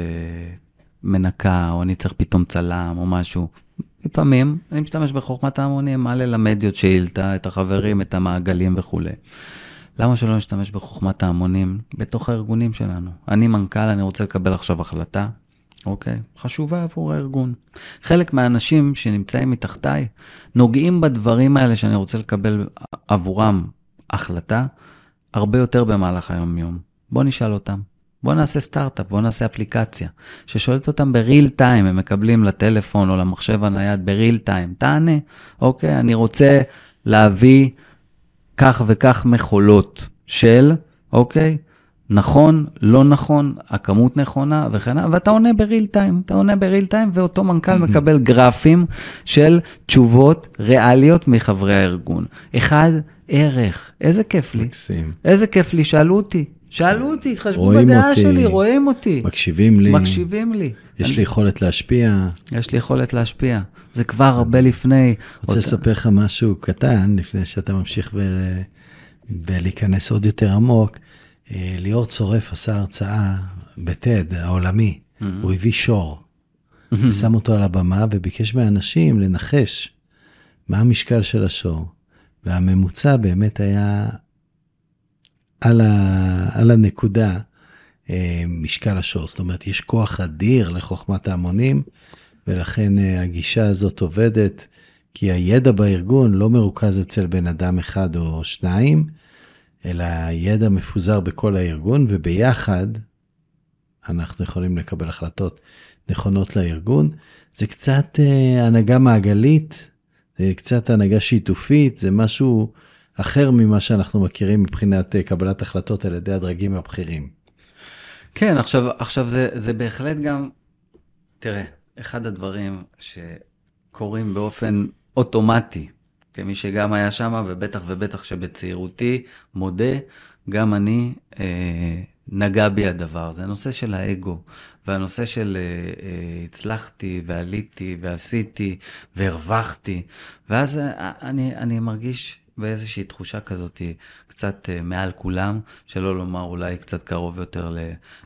מנקה, או אני צריך פתאום צלם, או משהו. לפעמים אני משתמש בחוכמת ההמונים, מה ללמד את שאילתה, את החברים, את המעגלים וכולי. למה שלא נשתמש בחוכמת ההמונים בתוך הארגונים שלנו? אני מנכ"ל, אני רוצה לקבל עכשיו החלטה, אוקיי? Okay. חשובה עבור הארגון. חלק מהאנשים שנמצאים מתחתיי נוגעים בדברים האלה שאני רוצה לקבל עבורם החלטה הרבה יותר במהלך היום-יום. בוא נשאל אותם. בואו נעשה סטארט-אפ, בואו נעשה אפליקציה, ששואלת אותם בריל טיים, הם מקבלים לטלפון או למחשב הנייד בריל טיים, תענה, אוקיי, אני רוצה להביא כך וכך מכולות של, אוקיי, נכון, לא נכון, הכמות נכונה וכן הלאה, ואתה עונה בריל טיים, אתה עונה בריל טיים, ואותו מנכ"ל מקבל גרפים של תשובות ריאליות מחברי הארגון. אחד, ערך, איזה כיף לי. מקסים. איזה כיף לי, שאלו אותי, שאלו אותי, התחשבו בדעה אותי, שלי, רואים אותי. מקשיבים לי. מקשיבים לי. יש אני... לי יכולת להשפיע. יש לי יכולת להשפיע. זה כבר הרבה לפני. רוצה לספר לך משהו קטן, לפני שאתה ממשיך ב... ולהיכנס עוד יותר עמוק. אה, ליאור צורף עשה הרצאה בטד העולמי, mm-hmm. הוא הביא שור, mm-hmm. שם אותו על הבמה וביקש מהאנשים לנחש מה המשקל של השור, והממוצע באמת היה על, ה... על הנקודה אה, משקל השור, זאת אומרת יש כוח אדיר לחוכמת ההמונים, ולכן אה, הגישה הזאת עובדת. כי הידע בארגון לא מרוכז אצל בן אדם אחד או שניים, אלא הידע מפוזר בכל הארגון, וביחד אנחנו יכולים לקבל החלטות נכונות לארגון. זה קצת אה, הנהגה מעגלית, זה אה, קצת הנהגה שיתופית, זה משהו אחר ממה שאנחנו מכירים מבחינת אה, קבלת החלטות על ידי הדרגים הבכירים. כן, עכשיו, עכשיו זה, זה בהחלט גם, תראה, אחד הדברים שקורים באופן אוטומטי כמי שגם היה שם, ובטח ובטח שבצעירותי, מודה, גם אני, אה, נגע בי הדבר. זה הנושא של האגו, והנושא של אה, אה, הצלחתי, ועליתי, ועשיתי, והרווחתי. ואז אה, אני, אני מרגיש באיזושהי תחושה כזאת קצת אה, מעל כולם, שלא לומר אולי קצת קרוב יותר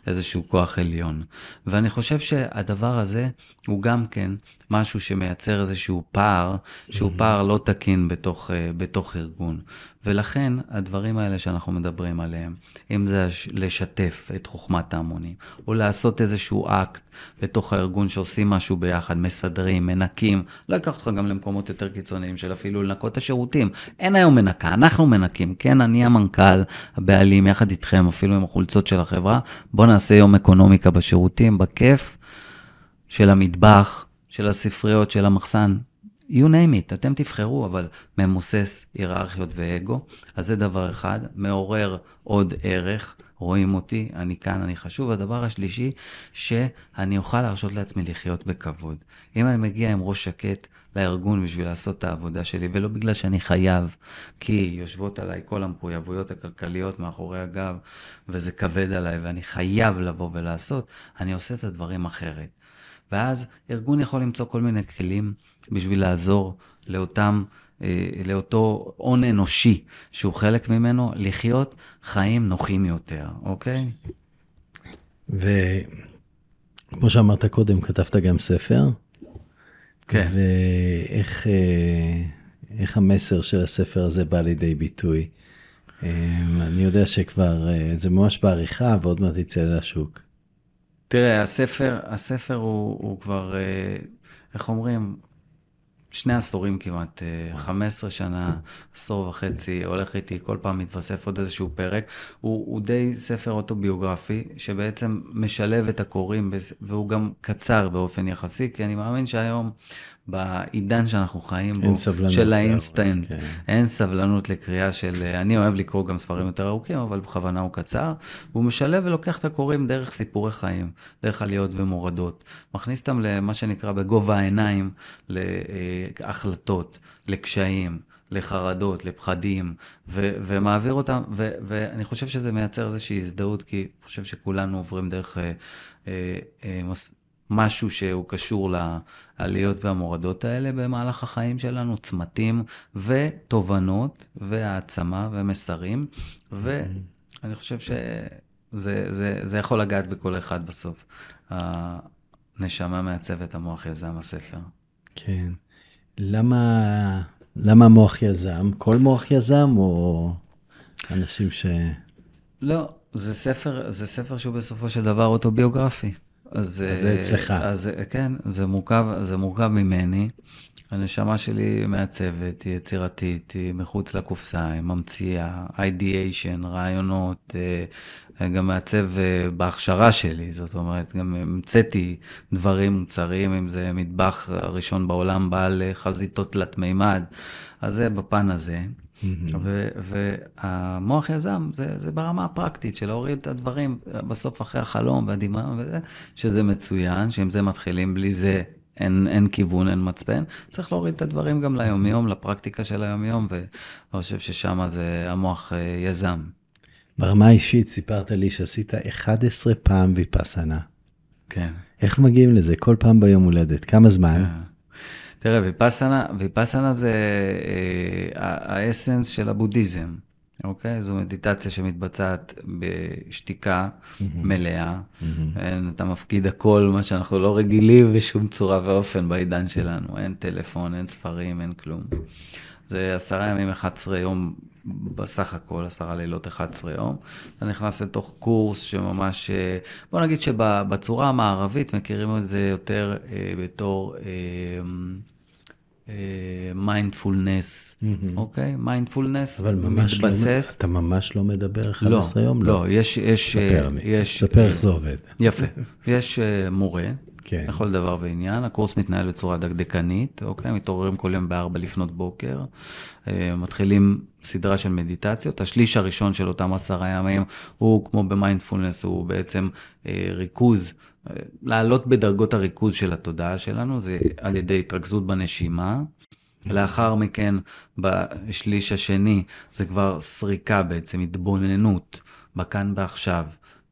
לאיזשהו כוח עליון. ואני חושב שהדבר הזה הוא גם כן משהו שמייצר איזשהו פער, שהוא פער לא תקין בתוך, אה, בתוך ארגון. ולכן הדברים האלה שאנחנו מדברים עליהם, אם זה לשתף את חוכמת ההמונים, או לעשות איזשהו אקט בתוך הארגון שעושים משהו ביחד, מסדרים, מנקים, לקחת אותך גם למקומות יותר קיצוניים של אפילו לנקות את השירותים. אין היום מנקה, אנחנו מנקים, כן, אני המנכ"ל, הבעלים, יחד איתכם, אפילו עם החולצות של החברה, בואו נעשה יום אקונומיקה בשירותים, בכיף, של המטבח, של הספריות, של המחסן, you name it, אתם תבחרו, אבל ממוסס היררכיות ואגו, אז זה דבר אחד, מעורר עוד ערך, רואים אותי, אני כאן, אני חשוב. הדבר השלישי, שאני אוכל להרשות לעצמי לחיות בכבוד. אם אני מגיע עם ראש שקט לארגון בשביל לעשות את העבודה שלי, ולא בגלל שאני חייב, כי יושבות עליי כל המחויבויות הכלכליות מאחורי הגב, וזה כבד עליי, ואני חייב לבוא ולעשות, אני עושה את הדברים אחרת. ואז ארגון יכול למצוא כל מיני כלים בשביל לעזור לאותם, אה, לאותו הון אנושי שהוא חלק ממנו, לחיות חיים נוחים יותר, אוקיי? וכמו שאמרת קודם, כתבת גם ספר. כן. ואיך אה, איך המסר של הספר הזה בא לידי ביטוי? אה, אני יודע שכבר, זה ממש בעריכה ועוד מעט יצא לשוק. תראה, הספר, הספר הוא, הוא כבר, איך אומרים, שני עשורים כמעט, 15 אה, שנה, עשור וחצי, הולך איתי, כל פעם מתווסף עוד איזשהו פרק. הוא, הוא די ספר אוטוביוגרפי, שבעצם משלב את הקוראים, והוא גם קצר באופן יחסי, כי אני מאמין שהיום בעידן שאנחנו חיים בו, סבלנות של האינסטנט. כן. אין סבלנות לקריאה של, אני אוהב לקרוא גם ספרים יותר ארוכים, אבל בכוונה הוא קצר. הוא משלב ולוקח את הקוראים דרך סיפורי חיים, דרך עליות ומורדות. מכניס אותם למה שנקרא בגובה העיניים, להחלטות, לקשיים. לחרדות, לפחדים, ו- ומעביר אותם, ו- ואני חושב שזה מייצר איזושהי הזדהות, כי אני חושב שכולנו עוברים דרך אה, אה, מס- משהו שהוא קשור לעליות והמורדות האלה במהלך החיים שלנו, צמתים ותובנות והעצמה ומסרים, ואני חושב שזה זה, זה יכול לגעת בכל אחד בסוף. הנשמה מעצבת המוח יזם הספר. כן. למה, למה מוח יזם? כל מוח יזם או אנשים ש... לא, זה ספר, זה ספר שהוא בסופו של דבר אוטוביוגרפי. אז... זה אה, אצלך. אז אה, כן, זה מורכב, זה מורכב ממני. הנשמה שלי מעצבת, היא יצירתית, היא מחוץ לקופסה, היא ממציאה, אידיאשן, רעיונות, אה, גם מעצב בהכשרה שלי, זאת אומרת, גם המצאתי דברים, מוצרים, אם זה מטבח הראשון בעולם בעל חזיתות תלת מימד, אז זה בפן הזה. Mm-hmm. והמוח יזם, זה, זה ברמה הפרקטית של להוריד את הדברים בסוף אחרי החלום והדמיון וזה, שזה מצוין, שאם זה מתחילים בלי זה, אין, אין כיוון, אין מצפן. צריך להוריד את הדברים גם ליומיום, לפרקטיקה של היומיום, ואני חושב ששם זה המוח אה, יזם. ברמה האישית סיפרת לי שעשית 11 פעם ויפאסנה. כן. איך מגיעים לזה? כל פעם ביום הולדת. כמה זמן? Yeah. אה. תראה, ויפסנה, ויפסנה זה אה, האסנס של הבודהיזם, אוקיי? זו מדיטציה שמתבצעת בשתיקה mm-hmm. מלאה. Mm-hmm. אין, אתה מפקיד הכל, מה שאנחנו לא רגילים בשום צורה ואופן בעידן שלנו. אין טלפון, אין ספרים, אין כלום. זה עשרה ימים, 11 יום בסך הכל, עשרה לילות, 11 יום. אתה נכנס לתוך קורס שממש, אה, בוא נגיד שבצורה המערבית מכירים את זה יותר אה, בתור... אה, מיינדפולנס, mm-hmm. אוקיי? מיינדפולנס אבל ממש לא מתבסס. לא, אתה ממש לא מדבר 11 לא, יום? לא, לא, יש... יש ספר אה, לי, יש, ספר איך זה עובד. יפה. יש אה, מורה. כן. לכל דבר ועניין, הקורס מתנהל בצורה דקדקנית, אוקיי? מתעוררים כל יום ב-4 לפנות בוקר, אה, מתחילים סדרה של מדיטציות. השליש הראשון של אותם עשרה ימים הוא, כמו במיינדפולנס, הוא בעצם ריכוז לעלות בדרגות הריכוז של התודעה שלנו זה על ידי התרכזות בנשימה. לאחר מכן, בשליש השני, זה כבר סריקה בעצם, התבוננות בכאן ועכשיו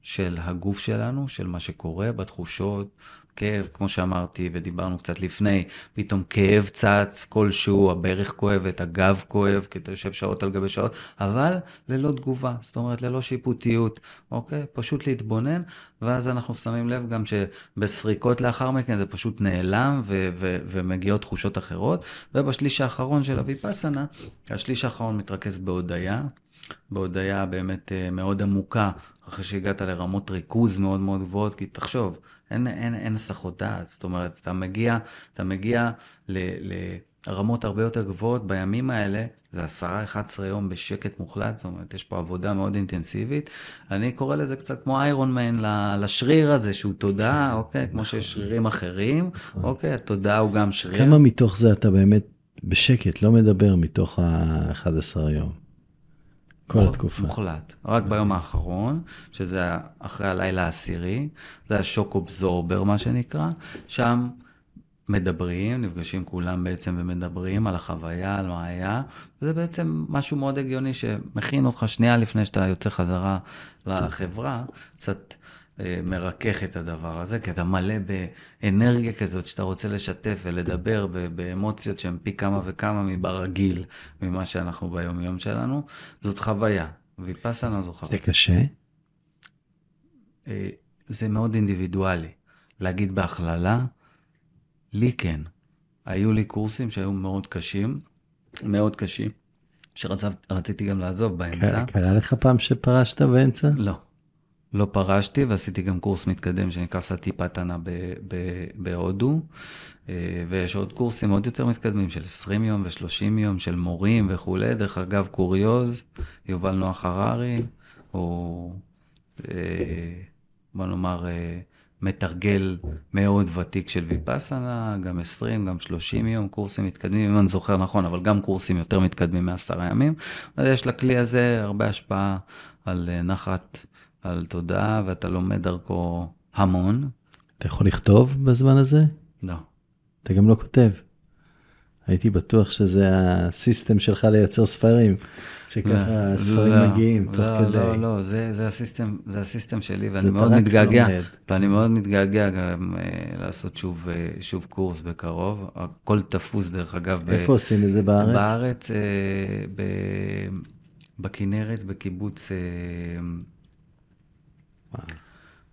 של הגוף שלנו, של מה שקורה, בתחושות, כאב, כמו שאמרתי ודיברנו קצת לפני, פתאום כאב צץ כלשהו, הברך כואבת, הגב כואב, כי אתה יושב שעות על גבי שעות, אבל ללא תגובה, זאת אומרת ללא שיפוטיות, אוקיי? פשוט להתבונן, ואז אנחנו שמים לב גם שבסריקות לאחר מכן זה פשוט נעלם ו- ו- ומגיעות תחושות אחרות. ובשליש האחרון של הוויפסנה, השליש האחרון מתרכז בהודיה, בהודיה באמת אה, מאוד עמוקה, אחרי שהגעת לרמות ריכוז מאוד מאוד גבוהות, כי תחשוב, אין, אין, אין סחות דעת, זאת אומרת, אתה מגיע, אתה מגיע ל, לרמות הרבה יותר גבוהות בימים האלה, זה עשרה, אחד עשרה יום בשקט מוחלט, זאת אומרת, יש פה עבודה מאוד אינטנסיבית. אני קורא לזה קצת כמו איירון מן לשריר הזה, שהוא תודעה, נכון, אוקיי? כמו נכון. שיש שרירים אחרים, נכון. אוקיי? התודעה הוא גם שריר. אז כמה מתוך זה אתה באמת בשקט, לא מדבר מתוך ה-11 יום? כל התקופה. מוחלט. רק ביום האחרון, שזה אחרי הלילה העשירי, זה השוק אובזורבר, מה שנקרא, שם מדברים, נפגשים כולם בעצם ומדברים על החוויה, על מה היה, וזה בעצם משהו מאוד הגיוני שמכין אותך שנייה לפני שאתה יוצא חזרה כן. לחברה, קצת... אה, מרכך את הדבר הזה, כי אתה מלא באנרגיה כזאת שאתה רוצה לשתף ולדבר באמוציות שהן פי כמה וכמה מברגיל ממה שאנחנו ביומיום שלנו. זאת חוויה, ויפסנה זו חוויה. זה קשה? אה, זה מאוד אינדיבידואלי. להגיד בהכללה, לי כן. היו לי קורסים שהיו מאוד קשים, מאוד קשים, שרציתי גם לעזוב באמצע. כן, קרה לך פעם שפרשת באמצע? לא. לא פרשתי ועשיתי גם קורס מתקדם שנקרא סטי פטנה בהודו, אה, ויש עוד קורסים עוד יותר מתקדמים של 20 יום ו-30 יום של מורים וכולי. דרך אגב, קוריוז, יובל נוח הררי, או אה, בוא נאמר אה, מתרגל מאוד ותיק של ויפאסנה, גם 20, גם 30 יום, קורסים מתקדמים, אם אני זוכר נכון, אבל גם קורסים יותר מתקדמים מעשרה ימים. אז יש לכלי הזה הרבה השפעה על נחת. על תודעה, ואתה לומד דרכו המון. אתה יכול לכתוב בזמן הזה? לא. אתה גם לא כותב. הייתי בטוח שזה הסיסטם שלך לייצר ספרים, שככה לא, הספרים לא, מגיעים לא, תוך לא, כדי. לא, לא, לא, זה, זה, הסיסטם, זה הסיסטם שלי, ואני מאוד מתגעגע, לומד. ואני מאוד מתגעגע גם uh, לעשות שוב, uh, שוב קורס בקרוב. הכל תפוס, דרך אגב. איפה ב- עושים את זה בארץ? בארץ, uh, ב- בכנרת, בקיבוץ... Uh,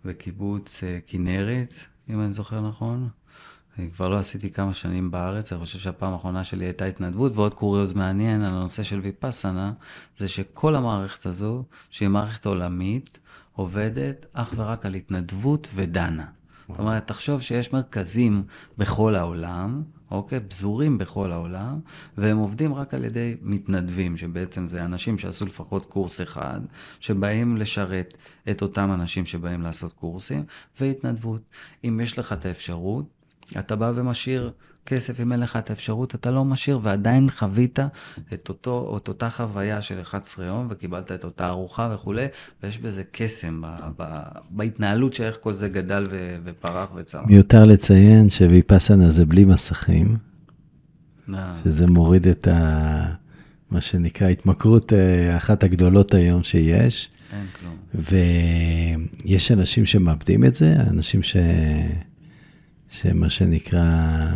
וקיבוץ אה, כנרת, אם אני זוכר נכון. אני כבר לא עשיתי כמה שנים בארץ, אני חושב שהפעם האחרונה שלי הייתה התנדבות, ועוד קוריוז מעניין על הנושא של ויפאסנה, זה שכל המערכת הזו, שהיא מערכת עולמית, עובדת אך ורק על התנדבות ודנה. זאת אומרת, תחשוב שיש מרכזים בכל העולם, אוקיי? פזורים בכל העולם, והם עובדים רק על ידי מתנדבים, שבעצם זה אנשים שעשו לפחות קורס אחד, שבאים לשרת את אותם אנשים שבאים לעשות קורסים, והתנדבות. אם יש לך את האפשרות, אתה בא ומשאיר כסף, אם אין לך את האפשרות, אתה לא משאיר, ועדיין חווית את, אותו, את אותה חוויה של 11 יום, וקיבלת את אותה ארוחה וכולי, ויש בזה קסם ב, ב, בהתנהלות של איך כל זה גדל ו, ופרח וצמח. מיותר לציין שוויפסנה זה בלי מסכים, אה. שזה מוריד את ה... מה שנקרא התמכרות אה, אחת הגדולות היום שיש. אין כלום. ויש אנשים שמאבדים את זה, אנשים ש... שמה שנקרא,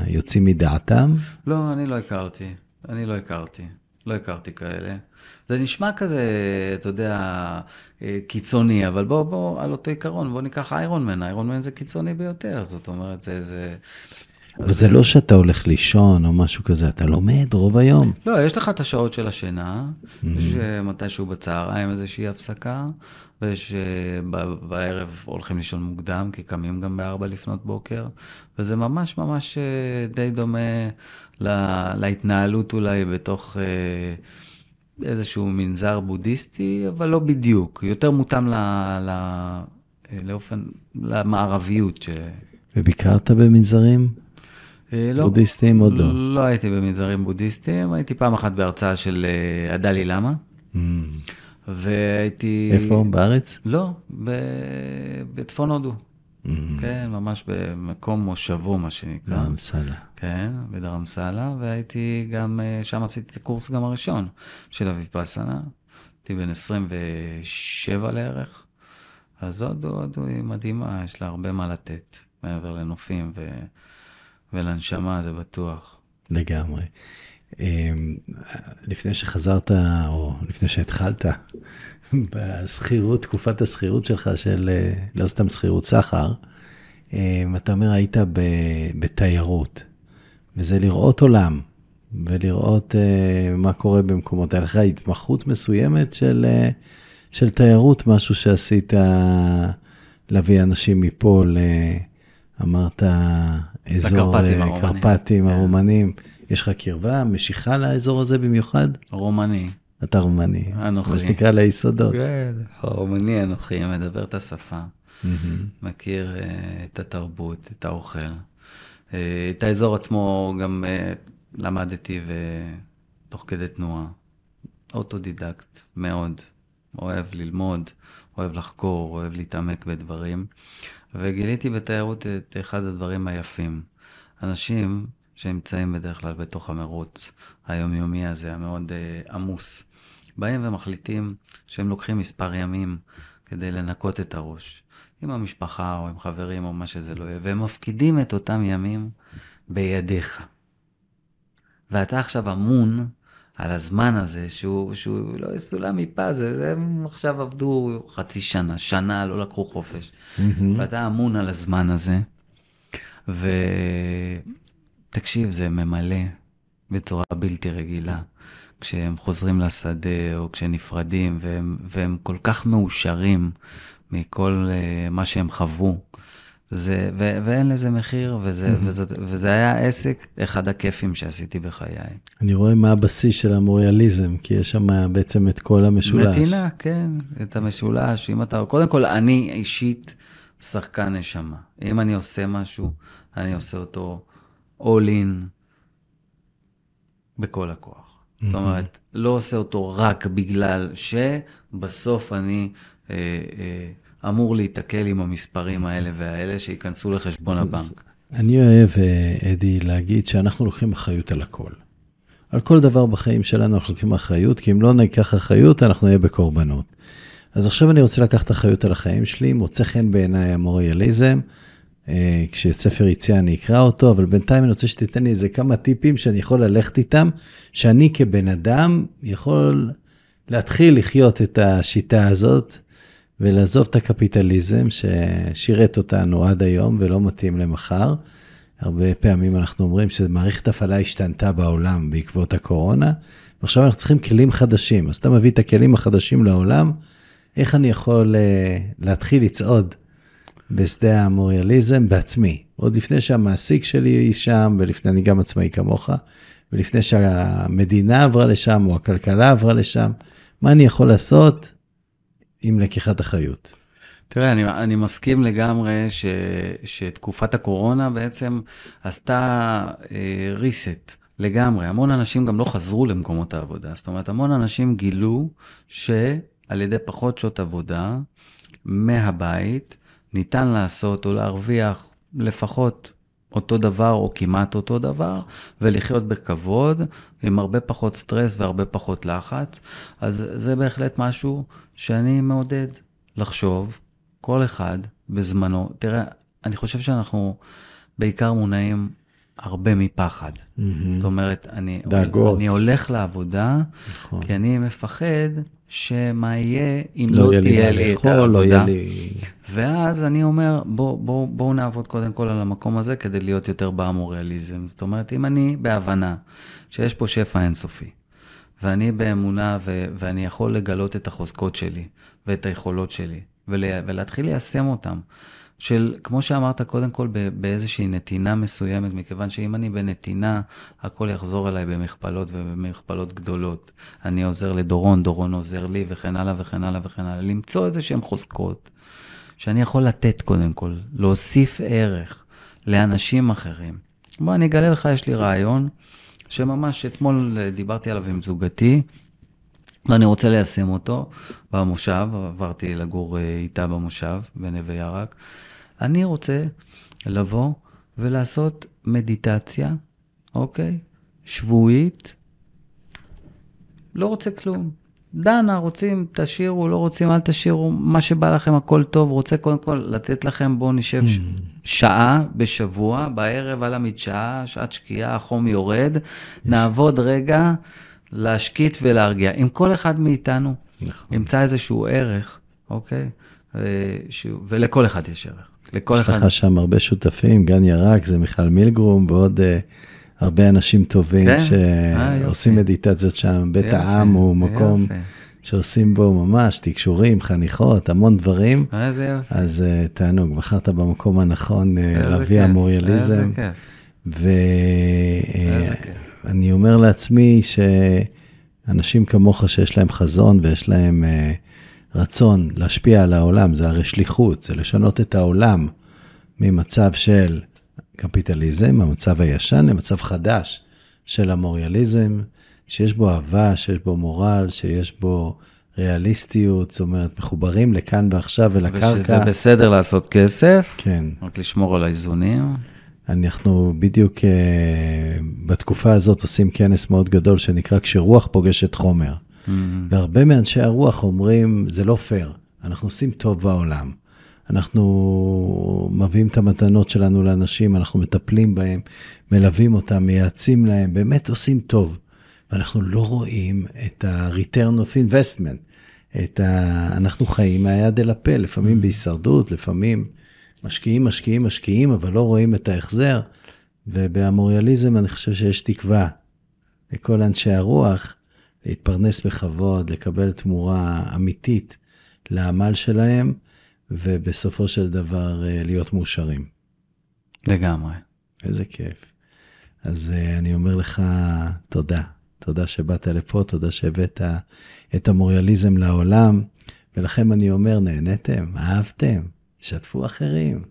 יוצאים מדעתם? לא, אני לא הכרתי. אני לא הכרתי. לא הכרתי כאלה. זה נשמע כזה, אתה יודע, אה, קיצוני, אבל בוא, בוא, על אותו עיקרון, בוא ניקח איירון מן, איירון מן זה קיצוני ביותר, זאת אומרת, זה, זה אבל זה לא שאתה הולך לישון או משהו כזה, אתה לומד רוב היום. לא, יש לך את השעות של השינה, mm-hmm. יש אה, מתישהו בצהריים איזושהי הפסקה, ויש אה, בערב הולכים לישון מוקדם, כי קמים גם בארבע לפנות בוקר, וזה ממש ממש אה, די דומה להתנהלות אולי בתוך... איזשהו מנזר בודהיסטי, אבל לא בדיוק, יותר מותאם ל, ל, לאופן, למערביות. ש... וביקרת במנזרים? אה, לא, בודהיסטים עוד לא. לא הייתי במנזרים בודהיסטים, הייתי פעם אחת בהרצאה של אה, הדלי למה. Mm. והייתי... איפה? בארץ? לא, ב... בצפון הודו. Mm. כן, ממש במקום מושבו, מה שנקרא. דרמסלה. כן, בדרמסלה, והייתי גם, אה, שם עשיתי את הקורס גם הראשון של הוויפאסנה. הייתי בן 27 לערך. אז הודו, הודו היא מדהימה, יש לה הרבה מה לתת, מעבר לנופים ו... ולנשמה, זה בטוח. לגמרי. אמ, לפני שחזרת, או לפני שהתחלת, בשכירות, תקופת השכירות שלך, של אה, לא סתם שכירות סחר, אמ, אתה אומר, היית בתיירות, וזה לראות עולם, ולראות אה, מה קורה במקומות. היה לך התמחות מסוימת של, אה, של תיירות, משהו שעשית להביא אנשים מפה, אמרת, אזור הקרפטים, אה, כן. הרומנים. יש לך קרבה, משיכה לאזור הזה במיוחד? רומני. אתה רומני. אנוכי. מה שנקרא ליסודות. כן, רומני אנוכי, מדבר את השפה. מכיר אה, את התרבות, את האוכל. אה, את האזור עצמו גם למדתי תוך כדי תנועה. אוטודידקט מאוד. אוהב ללמוד, אוהב לחקור, אוהב להתעמק בדברים, וגיליתי בתיירות את אחד הדברים היפים. אנשים שנמצאים בדרך כלל בתוך המרוץ היומיומי הזה, המאוד אה, עמוס, באים ומחליטים שהם לוקחים מספר ימים כדי לנקות את הראש, עם המשפחה או עם חברים או מה שזה לא יהיה, והם מפקידים את אותם ימים בידיך. ואתה עכשיו אמון על הזמן הזה, שהוא, שהוא לא יסולא מפה, זה, הם עכשיו עבדו חצי שנה, שנה, לא לקחו חופש. Mm-hmm. ואתה אמון על הזמן הזה, ותקשיב, זה ממלא בצורה בלתי רגילה. כשהם חוזרים לשדה או כשנפרדים, והם, והם כל כך מאושרים מכל uh, מה שהם חוו, זה, ו- ואין לזה מחיר, וזה, mm-hmm. וזה, וזה היה עסק, אחד הכיפים שעשיתי בחיי. אני רואה מה הבסיס של המוריאליזם, כי יש שם בעצם את כל המשולש. נתינה, כן, את המשולש. אם אתה, קודם כל, אני אישית שחקן נשמה. אם אני עושה משהו, אני עושה אותו all in בכל הכוח. Mm-hmm. זאת אומרת, לא עושה אותו רק בגלל שבסוף אני... אה, אה, אמור להיתקל עם המספרים האלה והאלה שייכנסו לחשבון הבנק. אני אוהב, אה, אדי, להגיד שאנחנו לוקחים אחריות על הכל. על כל דבר בחיים שלנו אנחנו לוקחים אחריות, כי אם לא ניקח אחריות, אנחנו נהיה בקורבנות. אז עכשיו אני רוצה לקחת אחריות על החיים שלי, מוצא חן בעיניי המוריאליזם. אה, כשספר יצא אני אקרא אותו, אבל בינתיים אני רוצה שתיתן לי איזה כמה טיפים שאני יכול ללכת איתם, שאני כבן אדם יכול להתחיל לחיות את השיטה הזאת ולעזוב את הקפיטליזם ששירת אותנו עד היום ולא מתאים למחר. הרבה פעמים אנחנו אומרים שמערכת הפעלה השתנתה בעולם בעקבות הקורונה, ועכשיו אנחנו צריכים כלים חדשים. אז אתה מביא את הכלים החדשים לעולם, איך אני יכול uh, להתחיל לצעוד בשדה המוריאליזם בעצמי, עוד לפני שהמעסיק שלי היא שם, ולפני, אני גם עצמאי כמוך, ולפני שהמדינה עברה לשם, או הכלכלה עברה לשם, מה אני יכול לעשות עם לקיחת אחריות. תראה, אני, אני מסכים לגמרי ש, שתקופת הקורונה בעצם עשתה אה, reset. לגמרי. המון אנשים גם לא חזרו למקומות העבודה. זאת אומרת, המון אנשים גילו שעל ידי פחות שעות עבודה מהבית, ניתן לעשות או להרוויח לפחות אותו דבר או כמעט אותו דבר, ולחיות בכבוד עם הרבה פחות סטרס והרבה פחות לחץ. אז זה בהחלט משהו שאני מעודד לחשוב, כל אחד בזמנו. תראה, אני חושב שאנחנו בעיקר מונעים הרבה מפחד. Mm-hmm. זאת אומרת, אני, אני הולך לעבודה, נכון. כי אני מפחד שמה יהיה אם לא, לא תהיה לי את לא העבודה. לא יהיה לי... ואז אני אומר, בואו בוא, בוא נעבוד קודם כל על המקום הזה כדי להיות יותר באמוריאליזם. זאת אומרת, אם אני בהבנה שיש פה שפע אינסופי, ואני באמונה, ו- ואני יכול לגלות את החוזקות שלי, ואת היכולות שלי, ולה- ולהתחיל ליישם אותן. של, כמו שאמרת, קודם כל באיזושהי נתינה מסוימת, מכיוון שאם אני בנתינה, הכל יחזור אליי במכפלות ובמכפלות גדולות. אני עוזר לדורון, דורון עוזר לי, וכן הלאה וכן הלאה וכן הלאה. למצוא איזה שהן חוזקות, שאני יכול לתת קודם כל, להוסיף ערך לאנשים אחרים. בוא, אני אגלה לך, יש לי רעיון. שממש אתמול אה, דיברתי עליו עם זוגתי, ואני רוצה ליישם אותו במושב, עברתי לגור אה, איתה במושב, בנווה ירק. אני רוצה לבוא ולעשות מדיטציה, אוקיי? שבועית. לא רוצה כלום. דנה, רוצים, תשאירו, לא רוצים, אל תשאירו, מה שבא לכם, הכל טוב. רוצה קודם כל לתת לכם, בואו נשב mm. שעה בשבוע, בערב על המדשאה, שעת שקיעה, החום יורד, יש. נעבוד רגע להשקיט ולהרגיע. אם כל אחד מאיתנו נכון. ימצא איזשהו ערך, אוקיי? אה, ש... ולכל אחד יש ערך. לכל יש אחד. יש לך שם הרבה שותפים, גן ירק, זה מיכל מילגרום ועוד... אה, הרבה אנשים טובים כן? אה, שעושים אה, מדיטציות שם, בית יופי, העם הוא מקום יופי. שעושים בו ממש תקשורים, חניכות, המון דברים. אה, איזה יופי. אז uh, תענוג, בחרת במקום הנכון, להביא המוריאליזם. איזה כיף. ואני אומר לעצמי שאנשים כמוך שיש להם חזון ויש להם uh, רצון להשפיע על העולם, זה הרי שליחות, זה לשנות את העולם ממצב של... קפיטליזם, המצב הישן, למצב חדש של המוריאליזם, שיש בו אהבה, שיש בו מורל, שיש בו ריאליסטיות, זאת אומרת, מחוברים לכאן ועכשיו ולקרקע. ושזה בסדר לעשות כסף, כן. רק לשמור על האיזונים. אנחנו בדיוק אה, בתקופה הזאת עושים כנס מאוד גדול שנקרא כשרוח פוגשת חומר. Mm-hmm. והרבה מאנשי הרוח אומרים, זה לא פייר, אנחנו עושים טוב בעולם. אנחנו מביאים את המתנות שלנו לאנשים, אנחנו מטפלים בהם, מלווים אותם, מייעצים להם, באמת עושים טוב. ואנחנו לא רואים את ה-return of investment. את ה... אנחנו חיים מהיד אל הפה, לפעמים mm. בהישרדות, לפעמים משקיעים, משקיעים, משקיעים, אבל לא רואים את ההחזר. ובהמוריאליזם אני חושב שיש תקווה לכל אנשי הרוח להתפרנס בכבוד, לקבל תמורה אמיתית לעמל שלהם. ובסופו של דבר אה, להיות מאושרים. לגמרי. איזה כיף. אז אה, אני אומר לך תודה. תודה שבאת לפה, תודה שהבאת את המוריאליזם לעולם. ולכם אני אומר, נהניתם, אהבתם, שתפו אחרים,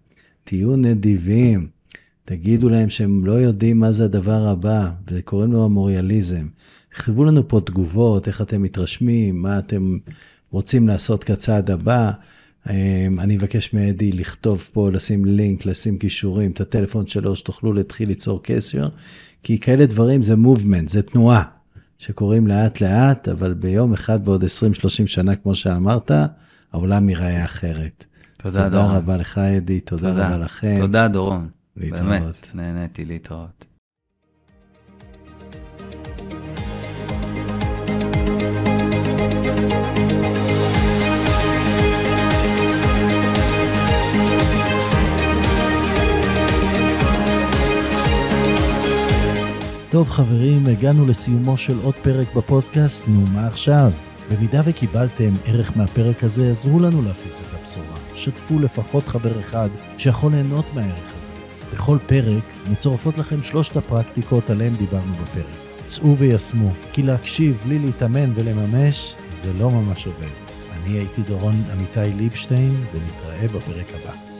תהיו נדיבים, תגידו להם שהם לא יודעים מה זה הדבר הבא, וקוראים לו המוריאליזם. תכתבו לנו פה תגובות, איך אתם מתרשמים, מה אתם רוצים לעשות כצעד הבא. אמ, אני אבקש מאדי לכתוב פה, לשים לינק, לשים כישורים, את הטלפון שלו, שתוכלו להתחיל ליצור קשר, כי כאלה דברים זה מובמנט, זה תנועה, שקורים לאט לאט, אבל ביום אחד בעוד 20-30 שנה, כמו שאמרת, העולם ייראה אחרת. תודה, תודה דורון. תודה רבה לך, אדי, תודה, תודה רבה לכם. תודה, דורון. להתראות. באמת, נהניתי להתראות. טוב חברים, הגענו לסיומו של עוד פרק בפודקאסט, נו מה עכשיו? במידה וקיבלתם ערך מהפרק הזה, עזרו לנו להפיץ את הבשורה. שתפו לפחות חבר אחד שיכול ליהנות מהערך הזה. בכל פרק מצורפות לכם שלושת הפרקטיקות עליהן דיברנו בפרק. צאו ויישמו, כי להקשיב בלי להתאמן ולממש, זה לא ממש עובד. אני הייתי דורון עמיתי ליבשטיין, ונתראה בפרק הבא.